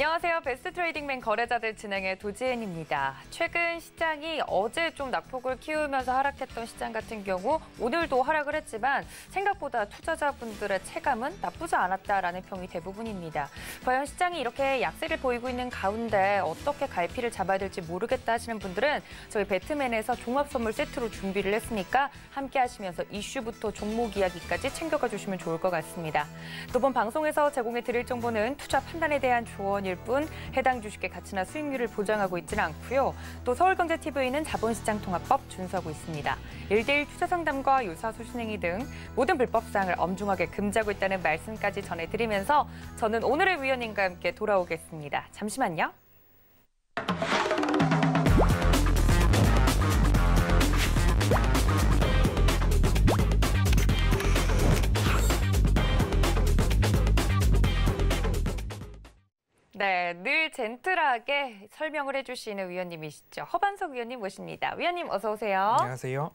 안녕하세요. 베스트 트레이딩맨 거래자들 진행의 도지은입니다. 최근 시장이 어제 좀 낙폭을 키우면서 하락했던 시장 같은 경우 오늘도 하락을 했지만 생각보다 투자자분들의 체감은 나쁘지 않았다라는 평이 대부분입니다. 과연 시장이 이렇게 약세를 보이고 있는 가운데 어떻게 갈피를 잡아야 될지 모르겠다 하시는 분들은 저희 배트맨에서 종합선물 세트로 준비를 했으니까 함께 하시면서 이슈부터 종목 이야기까지 챙겨가 주시면 좋을 것 같습니다. 이번 방송에서 제공해 드릴 정보는 투자 판단에 대한 조언이 원일 뿐 해당 주식의 가치나 수익률을 보장하고 있지는 않고요. 또 서울경제TV는 자본시장통합법 준수하고 있습니다. 일대일 투자 상담과 유사 수신행위 등 모든 불법 사항을 엄중하게 금지하고 있다는 말씀까지 전해드리면서 저는 오늘의 위원님과 함께 돌아오겠습니다. 잠시만요. 네, 늘 젠틀하게 설명을 해주시는 위원님이시죠. 허반석 위원님 모십니다. 위원님 어서 오세요. 안녕하세요.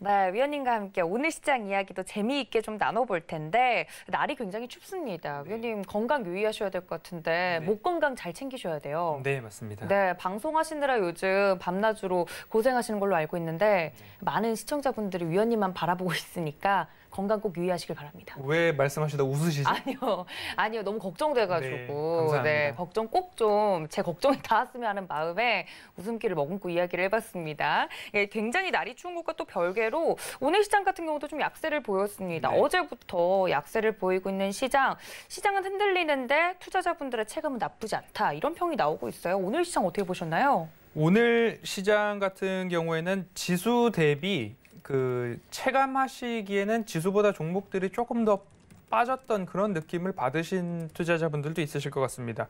네, 위원님과 함께 오늘 시장 이야기도 재미있게 좀 나눠볼 텐데 날이 굉장히 춥습니다. 네. 위원님 건강 유의하셔야 될 것 같은데 네. 목 건강 잘 챙기셔야 돼요. 네, 맞습니다. 네, 방송하시느라 요즘 밤낮으로 고생하시는 걸로 알고 있는데 네. 많은 시청자분들이 위원님만 바라보고 있으니까 건강 꼭 유의하시길 바랍니다. 왜 말씀하시다 웃으시죠? 아니요, 아니요, 너무 걱정돼가지고 네, 네 걱정 꼭 좀 제 걱정이 닿았으면 하는 마음에 웃음기를 머금고 이야기를 해봤습니다. 예, 굉장히 날이 추운 것과 또 별개로 오늘 시장 같은 경우도 좀 약세를 보였습니다. 네. 어제부터 약세를 보이고 있는 시장, 시장은 흔들리는데 투자자분들의 체감은 나쁘지 않다 이런 평이 나오고 있어요. 오늘 시장 어떻게 보셨나요? 오늘 시장 같은 경우에는 지수 대비 그 체감하시기에는 지수보다 종목들이 조금 더 빠졌던 그런 느낌을 받으신 투자자분들도 있으실 것 같습니다.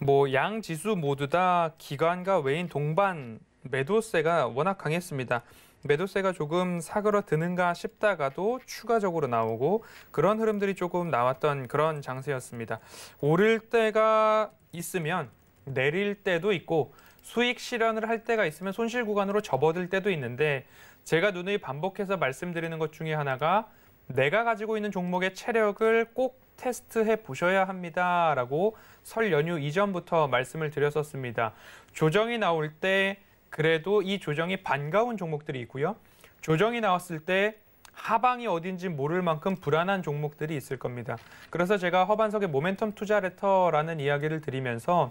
뭐 양 지수 모두 다 기관과 외인 동반 매도세가 워낙 강했습니다. 매도세가 조금 사그러드는가 싶다가도 추가적으로 나오고 그런 흐름들이 조금 나왔던 그런 장세였습니다. 오를 때가 있으면 내릴 때도 있고 수익 실현을 할 때가 있으면 손실 구간으로 접어들 때도 있는데 제가 누누이 반복해서 말씀드리는 것 중에 하나가 내가 가지고 있는 종목의 체력을 꼭 테스트해 보셔야 합니다라고 설 연휴 이전부터 말씀을 드렸었습니다. 조정이 나올 때 그래도 이 조정이 반가운 종목들이 있고요. 조정이 나왔을 때 하방이 어딘지 모를 만큼 불안한 종목들이 있을 겁니다. 그래서 제가 허반석의 모멘텀 투자 레터라는 이야기를 드리면서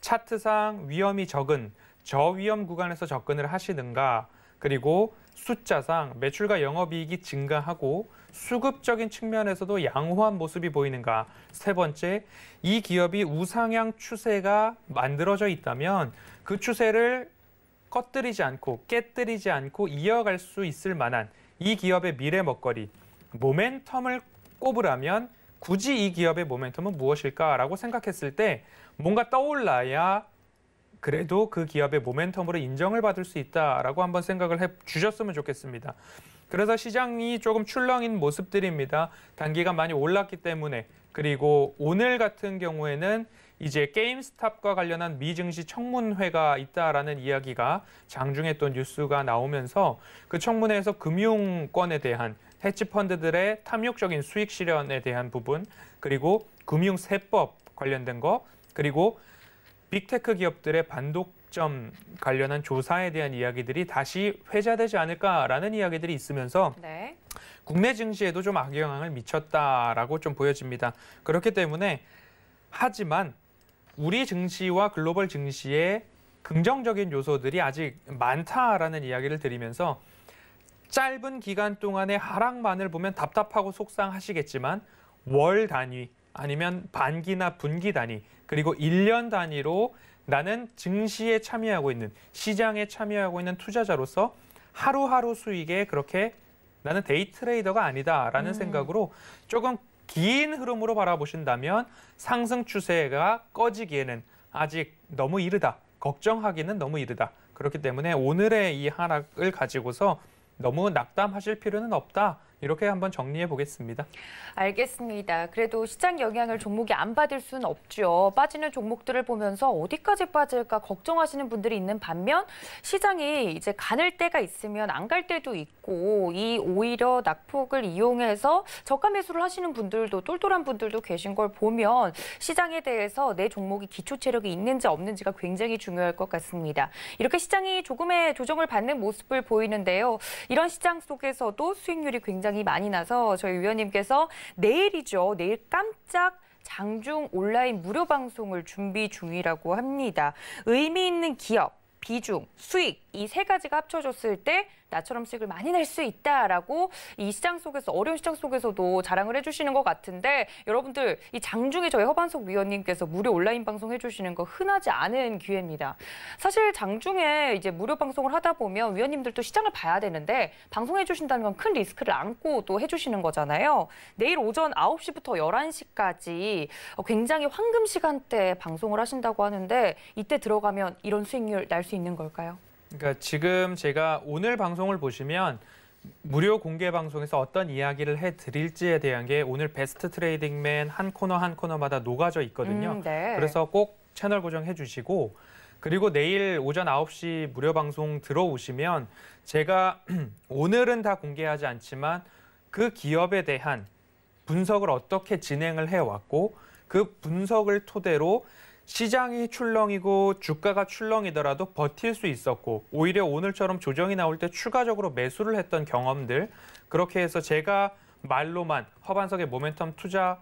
차트상 위험이 적은 저위험 구간에서 접근을 하시는가 그리고 숫자상 매출과 영업이익이 증가하고 수급적인 측면에서도 양호한 모습이 보이는가. 세 번째, 이 기업이 우상향 추세가 만들어져 있다면 그 추세를 꺼뜨리지 않고 깨뜨리지 않고 이어갈 수 있을 만한 이 기업의 미래 먹거리, 모멘텀을 꼽으라면 굳이 이 기업의 모멘텀은 무엇일까라고 생각했을 때 뭔가 떠올라야 그래도 그 기업의 모멘텀으로 인정을 받을 수 있다라고 한번 생각을 해 주셨으면 좋겠습니다. 그래서 시장이 조금 출렁인 모습들입니다. 단기간 많이 올랐기 때문에 그리고 오늘 같은 경우에는 이제 게임스탑과 관련한 미증시 청문회가 있다라는 이야기가 장중에 또 뉴스가 나오면서 그 청문회에서 금융권에 대한 헤지펀드들의 탐욕적인 수익 실현에 대한 부분 그리고 금융세법 관련된 거 그리고 빅테크 기업들의 반독점 관련한 조사에 대한 이야기들이 다시 회자되지 않을까라는 이야기들이 있으면서 네. 국내 증시에도 좀 악영향을 미쳤다라고 좀 보여집니다. 그렇기 때문에 하지만 우리 증시와 글로벌 증시의 긍정적인 요소들이 아직 많다라는 이야기를 드리면서 짧은 기간 동안의 하락만을 보면 답답하고 속상하시겠지만 월 단위 아니면 반기나 분기 단위 그리고 1년 단위로 나는 증시에 참여하고 있는 시장에 참여하고 있는 투자자로서 하루하루 수익에 그렇게 나는 데이 트레이더가 아니다라는 음. 생각으로 조금 긴 흐름으로 바라보신다면 상승 추세가 꺼지기에는 아직 너무 이르다. 걱정하기는 너무 이르다. 그렇기 때문에 오늘의 이 하락을 가지고서 너무 낙담하실 필요는 없다. 이렇게 한번 정리해 보겠습니다. 알겠습니다. 그래도 시장 영향을 종목이 안 받을 수는 없죠. 빠지는 종목들을 보면서 어디까지 빠질까 걱정하시는 분들이 있는 반면 시장이 이제 가늘 때가 있으면 안 갈 때도 있고 이 오히려 낙폭을 이용해서 저가 매수를 하시는 분들도 똘똘한 분들도 계신 걸 보면 시장에 대해서 내 종목이 기초 체력이 있는지 없는지가 굉장히 중요할 것 같습니다. 이렇게 시장이 조금의 조정을 받는 모습을 보이는데요. 이런 시장 속에서도 수익률이 굉장히 굉장히 많이 나서 저희 위원님께서 내일이죠. 내일 깜짝 장중 온라인 무료 방송을 준비 중이라고 합니다. 의미 있는 기업, 비중, 수익, 이세 가지가 합쳐졌을 때 나처럼 수익을 많이 낼 수 있다라고 이 시장 속에서 어려운 시장 속에서도 자랑을 해주시는 것 같은데 여러분들 이 장중에 저희 허반석 위원님께서 무료 온라인 방송 해주시는 거 흔하지 않은 기회입니다. 사실 장중에 이제 무료 방송을 하다 보면 위원님들도 시장을 봐야 되는데 방송해주신다는 건 큰 리스크를 안고 또 해주시는 거잖아요. 내일 오전 9시부터 11시까지 굉장히 황금 시간대 방송을 하신다고 하는데 이때 들어가면 이런 수익률 날 수 있는 걸까요? 그러니까 지금 제가 오늘 방송을 보시면 무료 공개 방송에서 어떤 이야기를 해드릴지에 대한 게 오늘 베스트 트레이딩맨 한 코너 한 코너마다 녹아져 있거든요. 음, 네. 그래서 꼭 채널 고정해 주시고 그리고 내일 오전 9시 무료 방송 들어오시면 제가 오늘은 다 공개하지 않지만 그 기업에 대한 분석을 어떻게 진행을 해왔고 그 분석을 토대로 시장이 출렁이고 주가가 출렁이더라도 버틸 수 있었고 오히려 오늘처럼 조정이 나올 때 추가적으로 매수를 했던 경험들 그렇게 해서 제가 말로만 허반석의 모멘텀 투자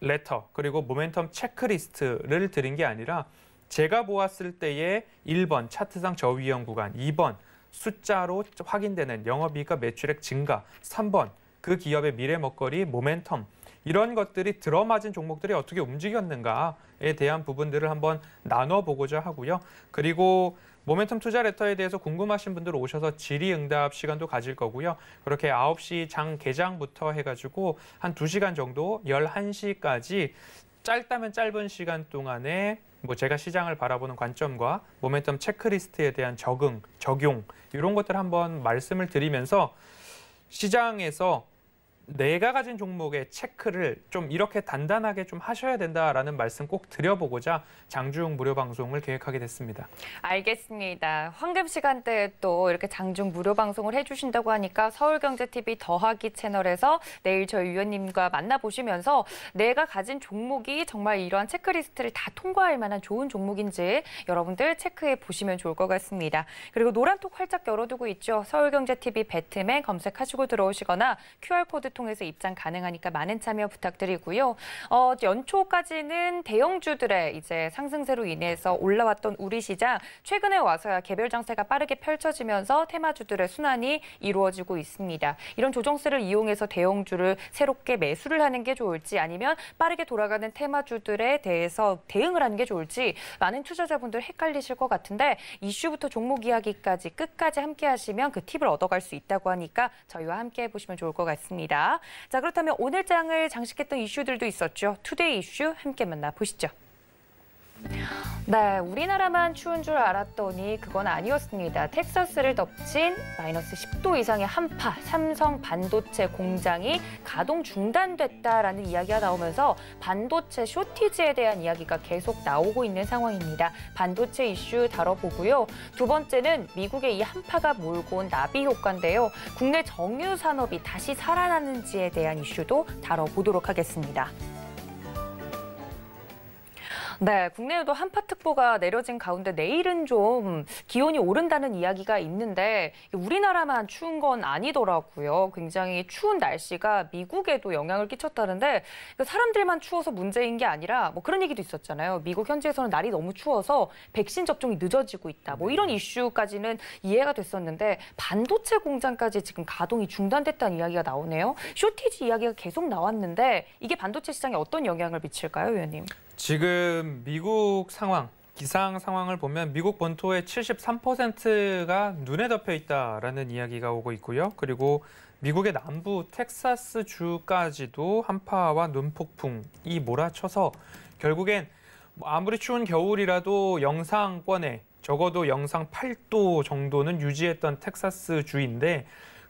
레터 그리고 모멘텀 체크리스트를 드린 게 아니라 제가 보았을 때의 1번 차트상 저위험 구간, 2번 숫자로 확인되는 영업이익과 매출액 증가, 3번 그 기업의 미래 먹거리 모멘텀 이런 것들이 들어맞은 종목들이 어떻게 움직였는가에 대한 부분들을 한번 나눠보고자 하고요. 그리고 모멘텀 투자 레터에 대해서 궁금하신 분들 오셔서 질의응답 시간도 가질 거고요. 그렇게 9시 장 개장부터 해가지고 한 2시간 정도, 11시까지 짧다면 짧은 시간 동안에 뭐 제가 시장을 바라보는 관점과 모멘텀 체크리스트에 대한 적응, 적용 이런 것들 한번 말씀을 드리면서 시장에서 내가 가진 종목의 체크를 좀 이렇게 단단하게 좀 하셔야 된다라는 말씀 꼭 드려보고자 장중 무료 방송을 계획하게 됐습니다. 알겠습니다. 황금 시간대에 또 이렇게 장중 무료 방송을 해주신다고 하니까 서울경제TV 더하기 채널에서 내일 저희 위원님과 만나보시면서 내가 가진 종목이 정말 이러한 체크리스트를 다 통과할 만한 좋은 종목인지 여러분들 체크해 보시면 좋을 것 같습니다. 그리고 노란톡 활짝 열어두고 있죠. 서울경제TV 배트맨 검색하시고 들어오시거나 QR코드 통해서 입장 가능하니까 많은 참여 부탁드리고요. 어, 연초까지는 대형주들의 이제 상승세로 인해서 올라왔던 우리 시장 최근에 와서야 개별 장세가 빠르게 펼쳐지면서 테마주들의 순환이 이루어지고 있습니다. 이런 조정세를 이용해서 대형주를 새롭게 매수를 하는 게 좋을지 아니면 빠르게 돌아가는 테마주들에 대해서 대응을 하는 게 좋을지 많은 투자자분들 헷갈리실 것 같은데 이슈부터 종목 이야기까지 끝까지 함께 하시면 그 팁을 얻어갈 수 있다고 하니까 저희와 함께 해보시면 좋을 것 같습니다. 자 그렇다면 오늘 장을 장식했던 이슈들도 있었죠. 투데이 이슈 함께 만나보시죠. 네, 우리나라만 추운 줄 알았더니 그건 아니었습니다. 텍사스를 덮친 마이너스 10도 이상의 한파, 삼성 반도체 공장이 가동 중단됐다라는 이야기가 나오면서 반도체 쇼티지에 대한 이야기가 계속 나오고 있는 상황입니다. 반도체 이슈 다뤄보고요. 두 번째는 미국의 이 한파가 몰고 온 나비 효과인데요. 국내 정유 산업이 다시 살아나는지에 대한 이슈도 다뤄보도록 하겠습니다. 네, 국내에도 한파특보가 내려진 가운데 내일은 좀 기온이 오른다는 이야기가 있는데 우리나라만 추운 건 아니더라고요. 굉장히 추운 날씨가 미국에도 영향을 끼쳤다는데 사람들만 추워서 문제인 게 아니라 뭐 그런 얘기도 있었잖아요. 미국 현지에서는 날이 너무 추워서 백신 접종이 늦어지고 있다. 뭐 이런 네. 이슈까지는 이해가 됐었는데 반도체 공장까지 지금 가동이 중단됐다는 이야기가 나오네요. 쇼티지 이야기가 계속 나왔는데 이게 반도체 시장에 어떤 영향을 미칠까요, 위원님 지금 미국 상황, 기상 상황을 보면 미국 본토의 73%가 눈에 덮여 있다라는 이야기가 오고 있고요. 그리고 미국의 남부 텍사스 주까지도 한파와 눈폭풍이 몰아쳐서 결국엔 아무리 추운 겨울이라도 영상권에 적어도 영상 8도 정도는 유지했던 텍사스 주인데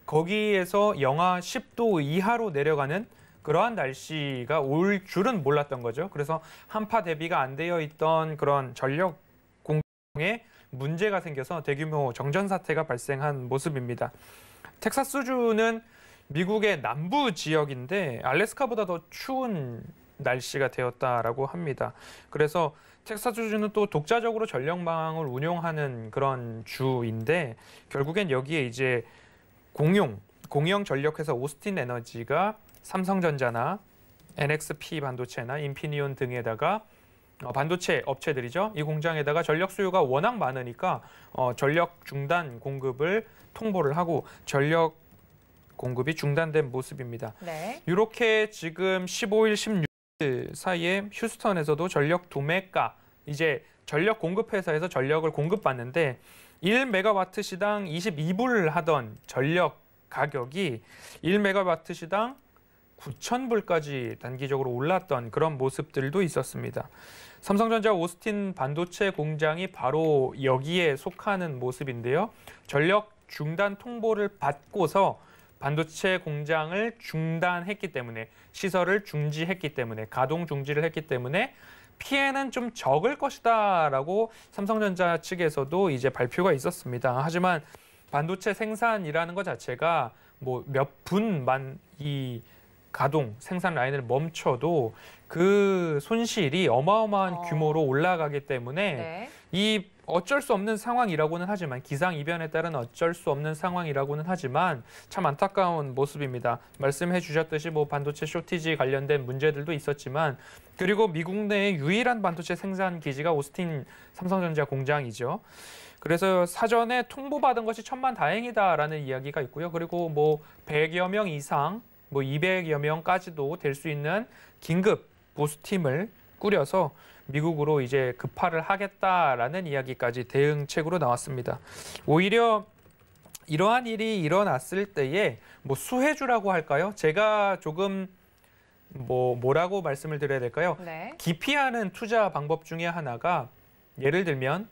거기에서 영하 10도 이하로 내려가는 그러한 날씨가 올 줄은 몰랐던 거죠. 그래서 한파 대비가 안 되어 있던 그런 전력 공에 문제가 생겨서 대규모 정전 사태가 발생한 모습입니다. 텍사스주는 미국의 남부 지역인데 알래스카보다 더 추운 날씨가 되었다라고 합니다. 그래서 텍사스주는 또 독자적으로 전력망을 운용하는 그런 주인데 결국엔 여기에 이제 공용 공영 전력회사 오스틴 에너지가 삼성전자나 NXP 반도체나 인피니온 등에다가 어, 반도체 업체들이죠. 이 공장에다가 전력 수요가 워낙 많으니까 어, 전력 중단 공급을 통보를 하고 전력 공급이 중단된 모습입니다. 네. 이렇게 지금 15일, 16일 사이에 휴스턴에서도 전력 도매가 이제 전력 공급 회사에서 전력을 공급받는데 1메가와트 시당 22불 하던 전력 가격이 1메가와트 시당 9천불까지 단기적으로 올랐던 그런 모습들도 있었습니다. 삼성전자 오스틴 반도체 공장이 바로 여기에 속하는 모습인데요. 전력 중단 통보를 받고서 반도체 공장을 중단했기 때문에 시설을 중지했기 때문에 가동 중지를 했기 때문에 피해는 좀 적을 것이다라고 삼성전자 측에서도 이제 발표가 있었습니다. 하지만 반도체 생산이라는 것 자체가 뭐 몇 분 만 이 가동, 생산 라인을 멈춰도 그 손실이 어마어마한 어. 규모로 올라가기 때문에 네. 이 어쩔 수 없는 상황이라고는 하지만 기상 이변에 따른 어쩔 수 없는 상황이라고는 하지만 참 안타까운 모습입니다. 말씀해 주셨듯이 뭐 반도체 쇼티지 관련된 문제들도 있었지만 그리고 미국 내의 유일한 반도체 생산 기지가 오스틴 삼성전자 공장이죠. 그래서 사전에 통보받은 것이 천만 다행이다라는 이야기가 있고요. 그리고 뭐 100여 명 이상 뭐 200여 명까지도 될 수 있는 긴급 보수팀을 꾸려서 미국으로 이제 급파를 하겠다라는 이야기까지 대응책으로 나왔습니다. 오히려 이러한 일이 일어났을 때에 뭐 수혜주라고 할까요? 제가 조금 뭐 뭐라고 말씀을 드려야 될까요? 네. 기피하는 투자 방법 중에 하나가 예를 들면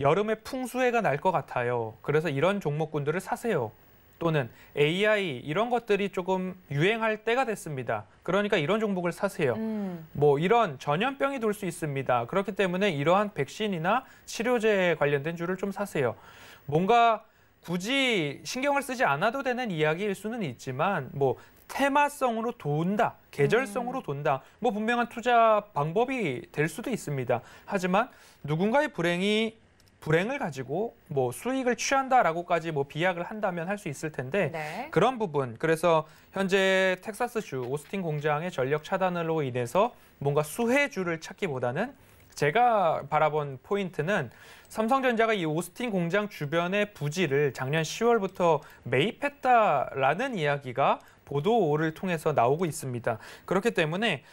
여름에 풍수해가 날 것 같아요. 그래서 이런 종목군들을 사세요. 또는 AI 이런 것들이 조금 유행할 때가 됐습니다. 그러니까 이런 종목을 사세요. 음. 뭐 이런 전염병이 돌 수 있습니다. 그렇기 때문에 이러한 백신이나 치료제에 관련된 줄을 좀 사세요. 뭔가 굳이 신경을 쓰지 않아도 되는 이야기일 수는 있지만 뭐 테마성으로 돈다, 계절성으로 음. 돈다, 뭐 분명한 투자 방법이 될 수도 있습니다. 하지만 누군가의 불행이 불행을 가지고 뭐 수익을 취한다라고까지 뭐 비약을 한다면 할 수 있을 텐데 네. 그런 부분 그래서 현재 텍사스주 오스틴 공장의 전력 차단으로 인해서 뭔가 수혜주를 찾기보다는 제가 바라본 포인트는 삼성전자가 이 오스틴 공장 주변의 부지를 작년 10월부터 매입했다라는 이야기가 보도를 통해서 나오고 있습니다. 그렇기 때문에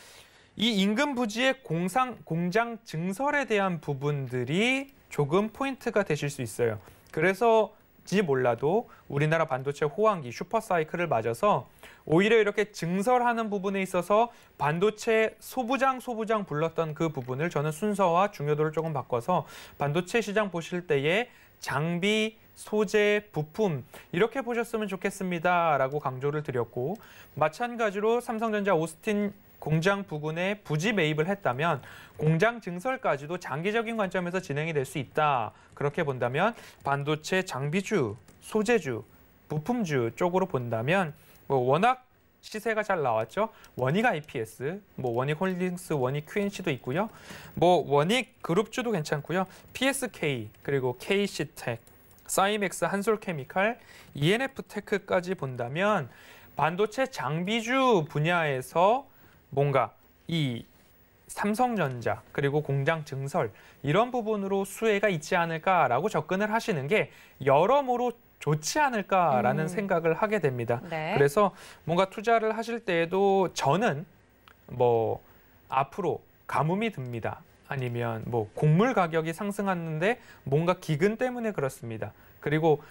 이 인근 부지의 공상, 공장 증설에 대한 부분들이 조금 포인트가 되실 수 있어요. 그래서 지 몰라도 우리나라 반도체 호황기 슈퍼사이클을 맞아서 오히려 이렇게 증설하는 부분에 있어서 반도체 소부장 소부장 불렀던 그 부분을 저는 순서와 중요도를 조금 바꿔서 반도체 시장 보실 때에 장비 소재, 부품 이렇게 보셨으면 좋겠습니다라고 강조를 드렸고 마찬가지로 삼성전자 오스틴 공장 부근에 부지 매입을 했다면 공장 증설까지도 장기적인 관점에서 진행이 될 수 있다. 그렇게 본다면 반도체 장비주, 소재주, 부품주 쪽으로 본다면 뭐 워낙 시세가 잘 나왔죠. 원익 IPS, 뭐 원익 홀딩스, 원익 QNC도 있고요. 뭐 원익 그룹주도 괜찮고요. PSK, 그리고 KC텍, 사이맥스 한솔케미칼, ENF테크까지 본다면 반도체 장비주 분야에서 뭔가 이 삼성전자 그리고 공장 증설 이런 부분으로 수혜가 있지 않을까라고 접근을 하시는 게 여러모로 좋지 않을까라는 음. 생각을 하게 됩니다. 네. 그래서 뭔가 투자를 하실 때에도 저는 뭐 앞으로 가뭄이 듭니다. 아니면 뭐 곡물 가격이 상승하는데 뭔가 기근 때문에 그렇습니다. 그리고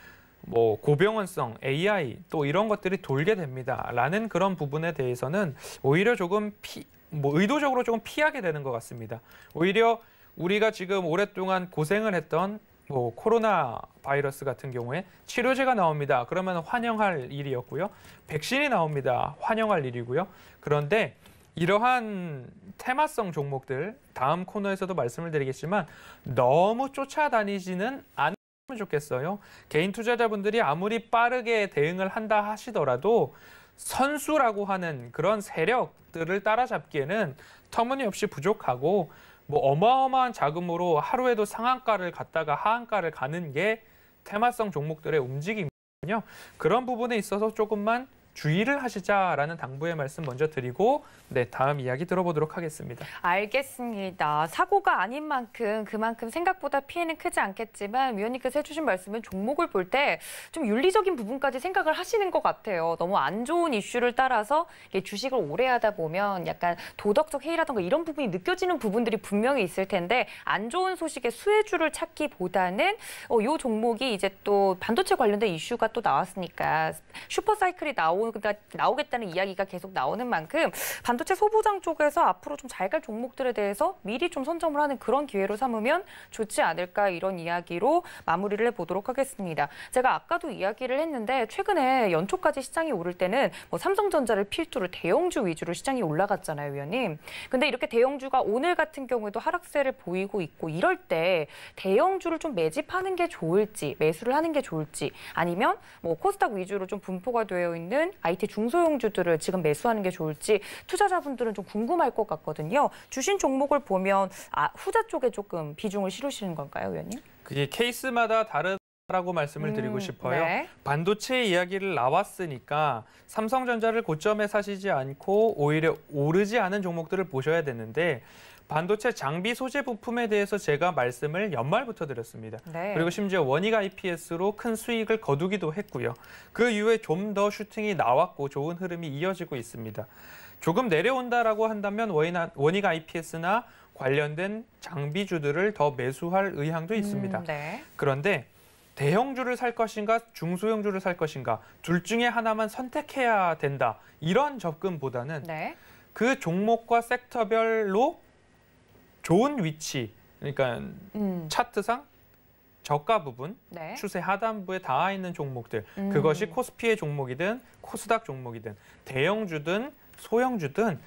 뭐 고병원성, AI 또 이런 것들이 돌게 됩니다라는 그런 부분에 대해서는 오히려 조금 피, 뭐 의도적으로 조금 피하게 되는 것 같습니다. 오히려 우리가 지금 오랫동안 고생을 했던 뭐 코로나 바이러스 같은 경우에 치료제가 나옵니다. 그러면 환영할 일이었고요. 백신이 나옵니다. 환영할 일이고요. 그런데 이러한 테마성 종목들 다음 코너에서도 말씀을 드리겠지만 너무 쫓아다니지는 않 좋겠어요. 개인 투자자분들이 아무리 빠르게 대응을 한다 하시더라도 선수라고 하는 그런 세력들을 따라잡기에는 터무니없이 부족하고 뭐 어마어마한 자금으로 하루에도 상한가를 갔다가 하한가를 가는 게 테마성 종목들의 움직임이거든요. 그런 부분에 있어서 조금만 주의를 하시자라는 당부의 말씀 먼저 드리고 네 다음 이야기 들어보도록 하겠습니다. 알겠습니다. 사고가 아닌 만큼 그만큼 생각보다 피해는 크지 않겠지만 위원님께서 해주신 말씀은 종목을 볼 때 좀 윤리적인 부분까지 생각을 하시는 것 같아요. 너무 안 좋은 이슈를 따라서 주식을 오래 하다 보면 약간 도덕적 해이라든가 이런 부분이 느껴지는 부분들이 분명히 있을 텐데 안 좋은 소식의 수혜주를 찾기보다는 어, 이 종목이 이제 또 반도체 관련된 이슈가 또 나왔으니까 슈퍼사이클이 나오 나오다, 그러니까 나오겠다는 이야기가 계속 나오는 만큼 반도체 소부장 쪽에서 앞으로 좀 잘 갈 종목들에 대해서 미리 좀 선점을 하는 그런 기회로 삼으면 좋지 않을까 이런 이야기로 마무리를 해보도록 하겠습니다. 제가 아까도 이야기를 했는데 최근에 연초까지 시장이 오를 때는 뭐 삼성전자를 필두로 대형주 위주로 시장이 올라갔잖아요, 위원님. 근데 이렇게 대형주가 오늘 같은 경우에도 하락세를 보이고 있고 이럴 때 대형주를 좀 매집하는 게 좋을지 매수를 하는 게 좋을지 아니면 뭐 코스닥 위주로 좀 분포가 되어 있는 IT 중소형주들을 지금 매수하는 게 좋을지 투자자분들은 좀 궁금할 것 같거든요. 주신 종목을 보면 아, 후자 쪽에 조금 비중을 실으시는 건가요, 의원님? 그게 케이스마다 다른 라고 말씀을 음, 드리고 싶어요. 네. 반도체 이야기를 나왔으니까 삼성전자를 고점에 사시지 않고 오히려 오르지 않은 종목들을 보셔야 되는데 반도체 장비 소재 부품에 대해서 제가 말씀을 연말부터 드렸습니다. 네. 그리고 심지어 원익 IPS로 큰 수익을 거두기도 했고요. 그 이후에 좀 더 슈팅이 나왔고 좋은 흐름이 이어지고 있습니다. 조금 내려온다라고 한다면 원익 IPS나 관련된 장비주들을 더 매수할 의향도 음, 있습니다. 음, 네. 그런데 대형주를 살 것인가 중소형주를 살 것인가 둘 중에 하나만 선택해야 된다. 이런 접근보다는 네. 그 종목과 섹터별로 좋은 위치, 그러니까 음. 차트상 저가 부분, 네. 추세 하단부에 닿아 있는 종목들, 음. 그것이 코스피의 종목이든 코스닥 종목이든 대형주든 소형주든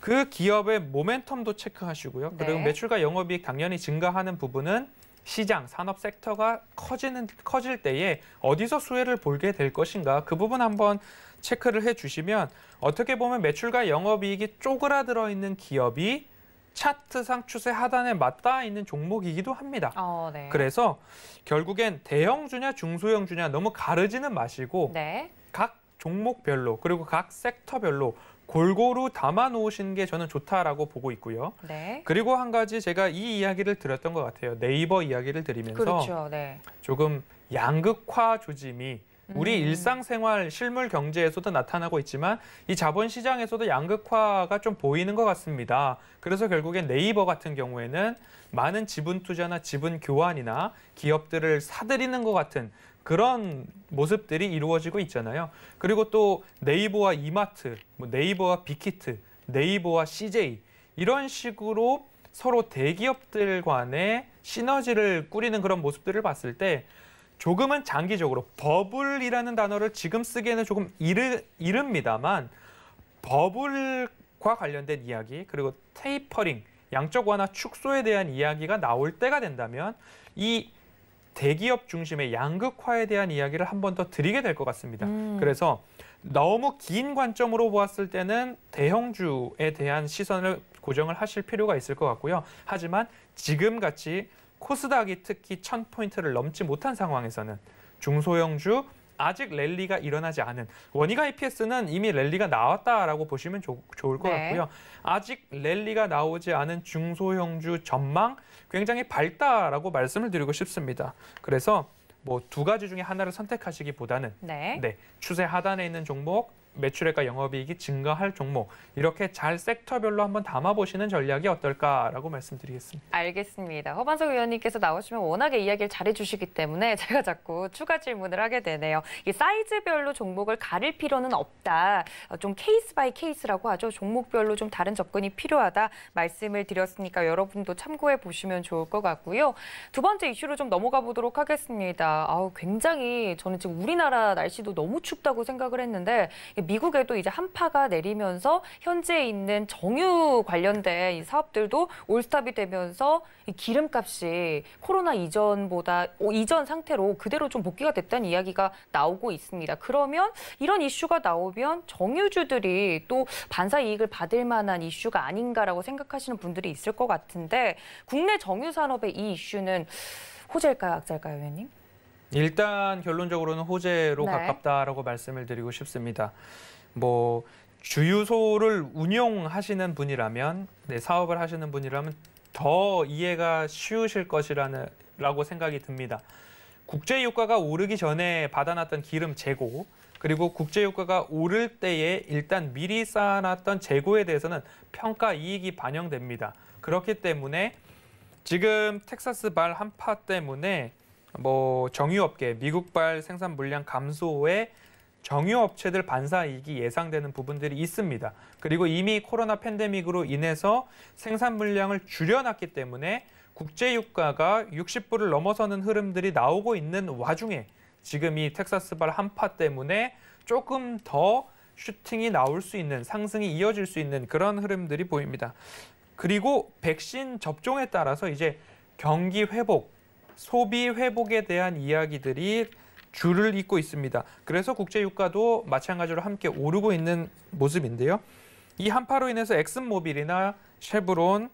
그 기업의 모멘텀도 체크하시고요. 네. 그리고 매출과 영업이익 당연히 증가하는 부분은 시장, 산업 섹터가 커지는 커질 때에 어디서 수혜를 볼게 될 것인가 그 부분 한번 체크를 해주시면 어떻게 보면 매출과 영업이익이 쪼그라들어 있는 기업이 차트상 추세 하단에 맞닿아 있는 종목이기도 합니다. 어, 네. 그래서 결국엔 대형주냐 중소형주냐 너무 가르지는 마시고 네. 각 종목별로 그리고 각 섹터별로 골고루 담아 놓으시는 게 저는 좋다라고 보고 있고요. 네. 그리고 한 가지 제가 이 이야기를 드렸던 것 같아요. 네이버 이야기를 드리면서 그렇죠, 네. 조금 양극화 조짐이 우리 음. 일상생활 실물 경제에서도 나타나고 있지만 이 자본 시장에서도 양극화가 좀 보이는 것 같습니다. 그래서 결국엔 네이버 같은 경우에는 많은 지분 투자나 지분 교환이나 기업들을 사들이는 것 같은 그런 모습들이 이루어지고 있잖아요. 그리고 또 네이버와 이마트, 뭐 네이버와 빅히트, 네이버와 CJ 이런 식으로 서로 대기업들 간에 시너지를 꾸리는 그런 모습들을 봤을 때 조금은 장기적으로 버블이라는 단어를 지금 쓰기에는 조금 이르, 이릅니다만 버블과 관련된 이야기 그리고 테이퍼링 양적 완화 축소에 대한 이야기가 나올 때가 된다면 이 대기업 중심의 양극화에 대한 이야기를 한 번 더 드리게 될 것 같습니다. 음. 그래서 너무 긴 관점으로 보았을 때는 대형주에 대한 시선을 고정을 하실 필요가 있을 것 같고요. 하지만 지금같이 코스닥이 특히 1000포인트를 넘지 못한 상황에서는 중소형주 아직 랠리가 일어나지 않은 원이가 EPS는 이미 랠리가 나왔다라고 보시면 조, 좋을 것 네. 같고요. 아직 랠리가 나오지 않은 중소형주 전망 굉장히 밝다라고 말씀을 드리고 싶습니다. 그래서 뭐 두 가지 중에 하나를 선택하시기보다는 네. 네, 추세 하단에 있는 종목 매출액과 영업이익이 증가할 종목 이렇게 잘 섹터별로 한번 담아보시는 전략이 어떨까라고 말씀드리겠습니다. 알겠습니다. 허반석 의원님께서 나오시면 워낙에 이야기를 잘해주시기 때문에 제가 자꾸 추가 질문을 하게 되네요. 이 사이즈별로 종목을 가릴 필요는 없다. 어, 좀 케이스 바이 케이스라고 하죠. 종목별로 좀 다른 접근이 필요하다 말씀을 드렸으니까 여러분도 참고해 보시면 좋을 것 같고요. 두 번째 이슈로 좀 넘어가 보도록 하겠습니다. 아우 굉장히 저는 지금 우리나라 날씨도 너무 춥다고 생각을 했는데 미국에도 이제 한파가 내리면서 현재 있는 정유 관련된 사업들도 올스탑이 되면서 기름값이 코로나 이전보다 오, 어, 이전 상태로 그대로 좀 복귀가 됐다는 이야기가 나오고 있습니다. 그러면 이런 이슈가 나오면 정유주들이 또 반사 이익을 받을 만한 이슈가 아닌가라고 생각하시는 분들이 있을 것 같은데 국내 정유 산업의 이 이슈는 호재일까요, 악재일까요, 위원님? 일단 결론적으로는 호재로 네. 가깝다라고 말씀을 드리고 싶습니다. 뭐 주유소를 운영하시는 분이라면 네, 사업을 하시는 분이라면 더 이해가 쉬우실 것이라는 라고 생각이 듭니다. 국제 유가가 오르기 전에 받아놨던 기름 재고 그리고 국제 유가가 오를 때에 일단 미리 쌓아놨던 재고에 대해서는 평가 이익이 반영됩니다. 그렇기 때문에 지금 텍사스 발 한파 때문에 뭐 정유업계 미국발 생산 물량 감소에 정유업체들 반사이익이 예상되는 부분들이 있습니다. 그리고 이미 코로나 팬데믹으로 인해서 생산 물량을 줄여놨기 때문에 국제 유가가 60불을 넘어서는 흐름들이 나오고 있는 와중에 지금 이 텍사스발 한파 때문에 조금 더 슈팅이 나올 수 있는 상승이 이어질 수 있는 그런 흐름들이 보입니다. 그리고 백신 접종에 따라서 이제 경기 회복 소비 회복에 대한 이야기들이 줄을 잇고 있습니다. 그래서 국제 유가도 마찬가지로 함께 오르고 있는 모습인데요. 이 한파로 인해서 엑슨모빌이나 쉐브론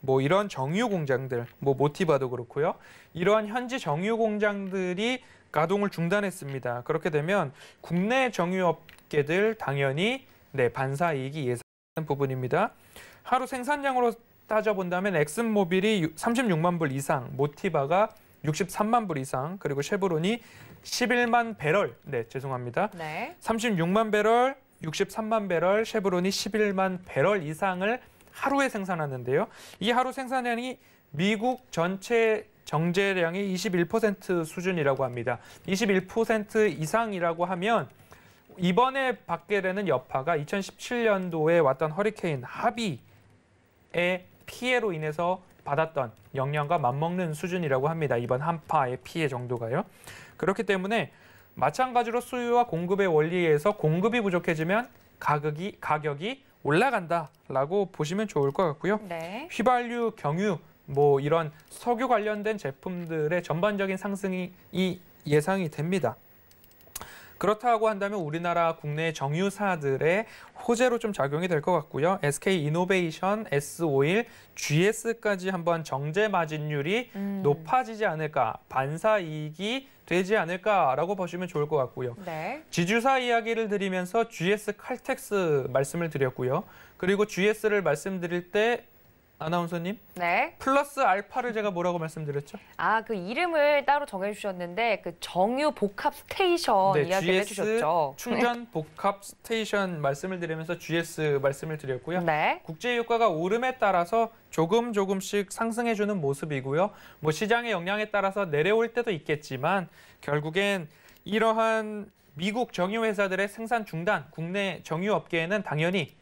뭐 이런 정유 공장들, 뭐 모티바도 그렇고요. 이러한 현지 정유 공장들이 가동을 중단했습니다. 그렇게 되면 국내 정유업계들 당연히 네, 반사 이익이 예상되는 부분입니다. 하루 생산량으로 따져본다면 엑슨모빌이 36만 불 이상, 모티바가 63만 불 이상, 그리고 쉐보론이 11만 배럴, 네, 죄송합니다. 네. 36만 배럴, 63만 배럴, 쉐보론이 11만 배럴 이상을 하루에 생산하는데요. 이 하루 생산량이 미국 전체 정제량의 21% 수준이라고 합니다. 21% 이상이라고 하면 이번에 받게 되는 여파가 2017년도에 왔던 허리케인 하비의 피해로 인해서 받았던 영향과 맞먹는 수준이라고 합니다. 이번 한파의 피해 정도가요. 그렇기 때문에 마찬가지로 수요와 공급의 원리에서 공급이 부족해지면 가격이 가격이 올라간다라고 보시면 좋을 것 같고요. 네. 휘발유, 경유 뭐 이런 석유 관련된 제품들의 전반적인 상승이 예상이 됩니다. 그렇다고 한다면 우리나라 국내 정유사들의 호재로 좀 작용이 될 것 같고요. SK 이노베이션, S51, GS까지 한번 정제 마진율이 음. 높아지지 않을까, 반사 이익이 되지 않을까라고 보시면 좋을 것 같고요. 네. 지주사 이야기를 드리면서 GS 칼텍스 말씀을 드렸고요. 그리고 GS를 말씀드릴 때 아나운서님? 네. 플러스 알파를 제가 뭐라고 말씀드렸죠? 아, 그 이름을 따로 정해주셨는데 그 정유 복합 스테이션 네, 이야기를 GS 해주셨죠. 충전 복합 스테이션 말씀을 드리면서 GS 말씀을 드렸고요. 네. 국제 유가가 오름에 따라서 조금 조금씩 상승해주는 모습이고요. 뭐 시장의 역량에 따라서 내려올 때도 있겠지만 결국엔 이러한 미국 정유 회사들의 생산 중단, 국내 정유 업계에는 당연히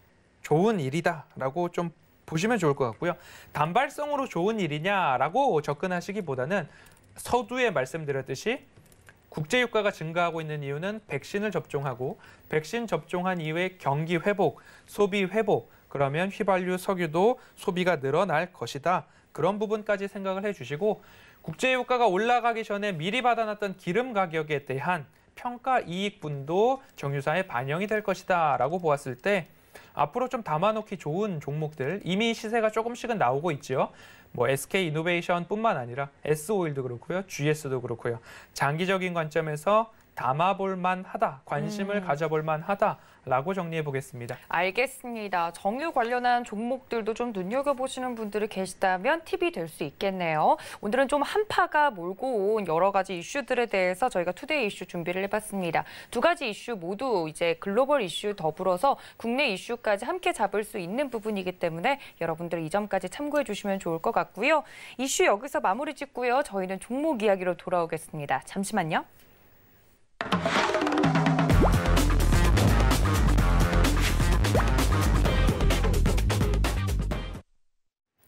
좋은 일이다라고 좀 보시면 좋을 것 같고요. 단발성으로 좋은 일이냐라고 접근하시기보다는 서두에 말씀드렸듯이 국제 유가가 증가하고 있는 이유는 백신을 접종하고 백신 접종한 이후에 경기 회복, 소비 회복, 그러면 휘발유, 석유도 소비가 늘어날 것이다. 그런 부분까지 생각을 해주시고 국제 유가가 올라가기 전에 미리 받아놨던 기름 가격에 대한 평가 이익분도 정유사에 반영이 될 것이다 라고 보았을 때 앞으로 좀 담아놓기 좋은 종목들 이미 시세가 조금씩은 나오고 있지요. 뭐 SK 이노베이션뿐만 아니라 S 오일도 그렇고요. GS도 그렇고요. 장기적인 관점에서 담아볼 만하다, 관심을 음. 가져볼 만하다라고 정리해 보겠습니다. 알겠습니다. 정유 관련한 종목들도 좀 눈여겨보시는 분들이 계시다면 팁이 될 수 있겠네요. 오늘은 좀 한파가 몰고 온 여러 가지 이슈들에 대해서 저희가 투데이 이슈 준비를 해봤습니다. 두 가지 이슈 모두 이제 글로벌 이슈 더불어서 국내 이슈까지 함께 잡을 수 있는 부분이기 때문에 여러분들 이 점까지 참고해 주시면 좋을 것 같고요. 이슈 여기서 마무리 짓고요. 저희는 종목 이야기로 돌아오겠습니다. 잠시만요. Thank you.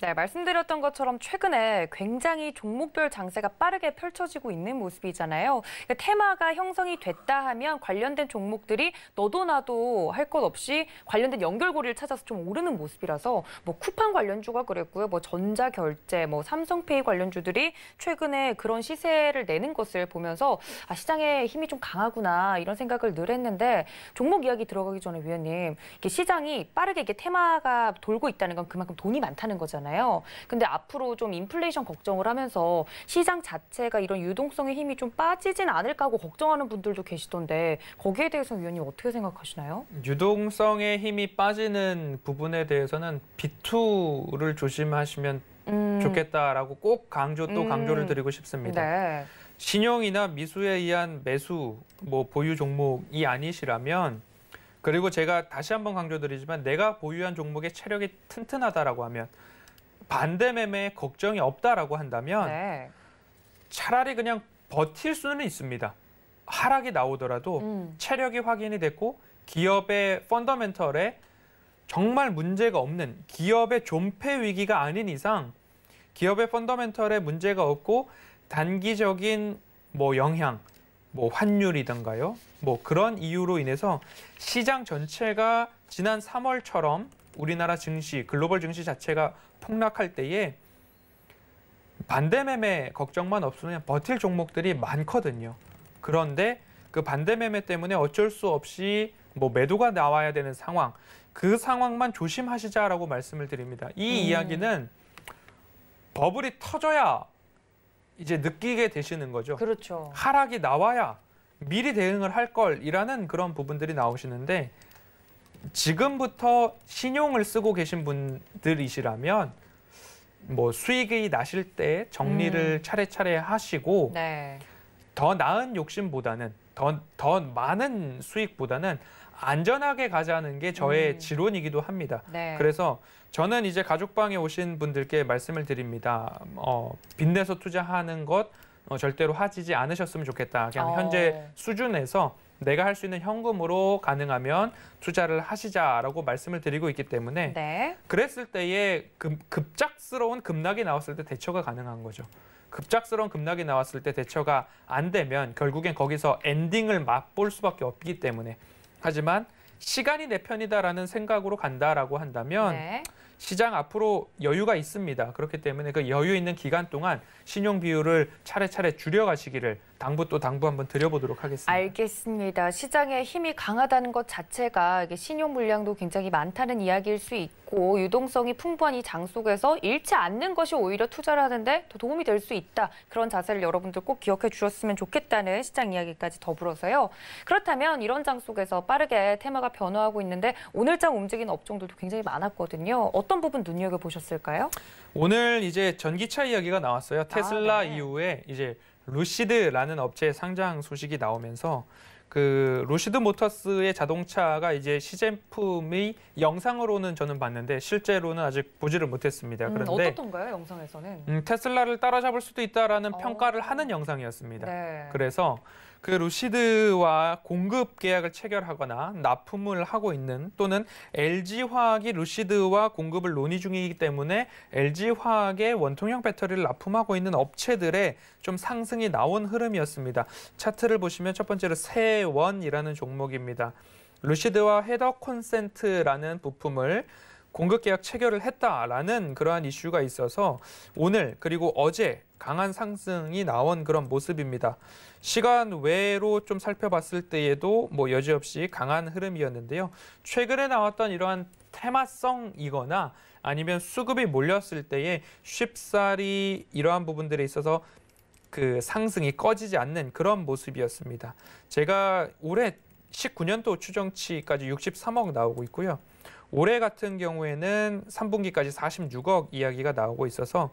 네, 말씀드렸던 것처럼 최근에 굉장히 종목별 장세가 빠르게 펼쳐지고 있는 모습이잖아요. 그러니까 테마가 형성이 됐다 하면 관련된 종목들이 너도 나도 할 것 없이 관련된 연결고리를 찾아서 좀 오르는 모습이라서 뭐 쿠팡 관련주가 그랬고요. 뭐 전자결제, 뭐 삼성페이 관련주들이 최근에 그런 시세를 내는 것을 보면서 아, 시장의 힘이 좀 강하구나 이런 생각을 늘 했는데 종목 이야기 들어가기 전에 위원님, 이게 시장이 빠르게 이게 테마가 돌고 있다는 건 그만큼 돈이 많다는 거잖아요. 거잖아요. 근데 앞으로 좀 인플레이션 걱정을 하면서 시장 자체가 이런 유동성의 힘이 좀 빠지진 않을까 하고 걱정하는 분들도 계시던데 거기에 대해서 위원님 어떻게 생각하시나요? 유동성의 힘이 빠지는 부분에 대해서는 비투를 조심하시면 음. 좋겠다라고 꼭 강조 또 음. 강조를 드리고 싶습니다. 네. 신용이나 미수에 의한 매수 뭐 보유 종목이 아니시라면 그리고 제가 다시 한번 강조드리지만 내가 보유한 종목의 체력이 튼튼하다라고 하면 반대 매매 걱정이 없다라고 한다면 네. 차라리 그냥 버틸 수는 있습니다. 하락이 나오더라도 음. 체력이 확인이 됐고 기업의 펀더멘털에 정말 문제가 없는 기업의 존폐 위기가 아닌 이상 기업의 펀더멘털에 문제가 없고 단기적인 뭐 영향, 뭐 환율이던가요? 뭐 그런 이유로 인해서 시장 전체가 지난 3월처럼 우리나라 증시, 글로벌 증시 자체가 폭락할 때에 반대매매 걱정만 없으면 버틸 종목들이 많거든요. 그런데 그 반대매매 때문에 어쩔 수 없이 뭐 매도가 나와야 되는 상황, 그 상황만 조심하시자라고 말씀을 드립니다. 이 음. 이야기는 버블이 터져야 이제 느끼게 되시는 거죠. 그렇죠. 하락이 나와야 미리 대응을 할 걸이라는 그런 부분들이 나오시는데 지금부터 신용을 쓰고 계신 분들이시라면 뭐 수익이 나실 때 정리를 음. 차례차례 하시고 네. 더 나은 욕심보다는 더, 더 많은 수익보다는 안전하게 가자는 게 저의 음. 지론이기도 합니다. 네. 그래서 저는 이제 가족방에 오신 분들께 말씀을 드립니다. 어, 빚내서 투자하는 것 어, 절대로 하지 않으셨으면 좋겠다. 그냥 어. 현재 수준에서 내가 할 수 있는 현금으로 가능하면 투자를 하시자라고 말씀을 드리고 있기 때문에 네. 그랬을 때에 급, 작스러운 급락이 나왔을 때 대처가 가능한 거죠. 급작스러운 급락이 나왔을 때 대처가 안 되면 결국엔 거기서 엔딩을 맛볼 수밖에 없기 때문에 하지만 시간이 내 편이다라는 생각으로 간다라고 한다면 네. 시장 앞으로 여유가 있습니다. 그렇기 때문에 그 여유 있는 기간 동안 신용 비율을 차례차례 줄여가시기를 당부 또 당부 한번 드려보도록 하겠습니다. 알겠습니다. 시장의 힘이 강하다는 것 자체가 신용 물량도 굉장히 많다는 이야기일 수 있고 유동성이 풍부한 이 장 속에서 잃지 않는 것이 오히려 투자를 하는데 더 도움이 될 수 있다. 그런 자세를 여러분들 꼭 기억해 주셨으면 좋겠다는 시장 이야기까지 더불어서요. 그렇다면 이런 장 속에서 빠르게 테마가 변화하고 있는데 오늘 장 움직이는 업종들도 굉장히 많았거든요. 어떤 부분 눈여겨 보셨을까요? 오늘 이제 전기차 이야기가 나왔어요. 아, 테슬라 아, 네. 이후에 이제 루시드라는 업체의 상장 소식이 나오면서 그 루시드 모터스의 자동차가 이제 시제품의 영상으로는 저는 봤는데 실제로는 아직 보지를 못했습니다. 음, 그런데 음, 어떻던가요 영상에서는? 음, 테슬라를 따라잡을 수도 있다라는 어... 평가를 하는 영상이었습니다. 네. 그래서 그 루시드와 공급 계약을 체결하거나 납품을 하고 있는 또는 LG화학이 루시드와 공급을 논의 중이기 때문에 LG화학의 원통형 배터리를 납품하고 있는 업체들의 좀 상승이 나온 흐름이었습니다. 차트를 보시면 첫 번째로 세원이라는 종목입니다. 루시드와 헤더 콘센트라는 부품을 공급 계약 체결을 했다라는 그러한 이슈가 있어서 오늘 그리고 어제 강한 상승이 나온 그런 모습입니다. 시간 외로 좀 살펴봤을 때에도 뭐 여지없이 강한 흐름이었는데요. 최근에 나왔던 이러한 테마성이거나 아니면 수급이 몰렸을 때에 쉽사리 이러한 부분들에 있어서 그 상승이 꺼지지 않는 그런 모습이었습니다. 제가 올해 19년도 추정치까지 63억 나오고 있고요. 올해 같은 경우에는 3분기까지 46억 이야기가 나오고 있어서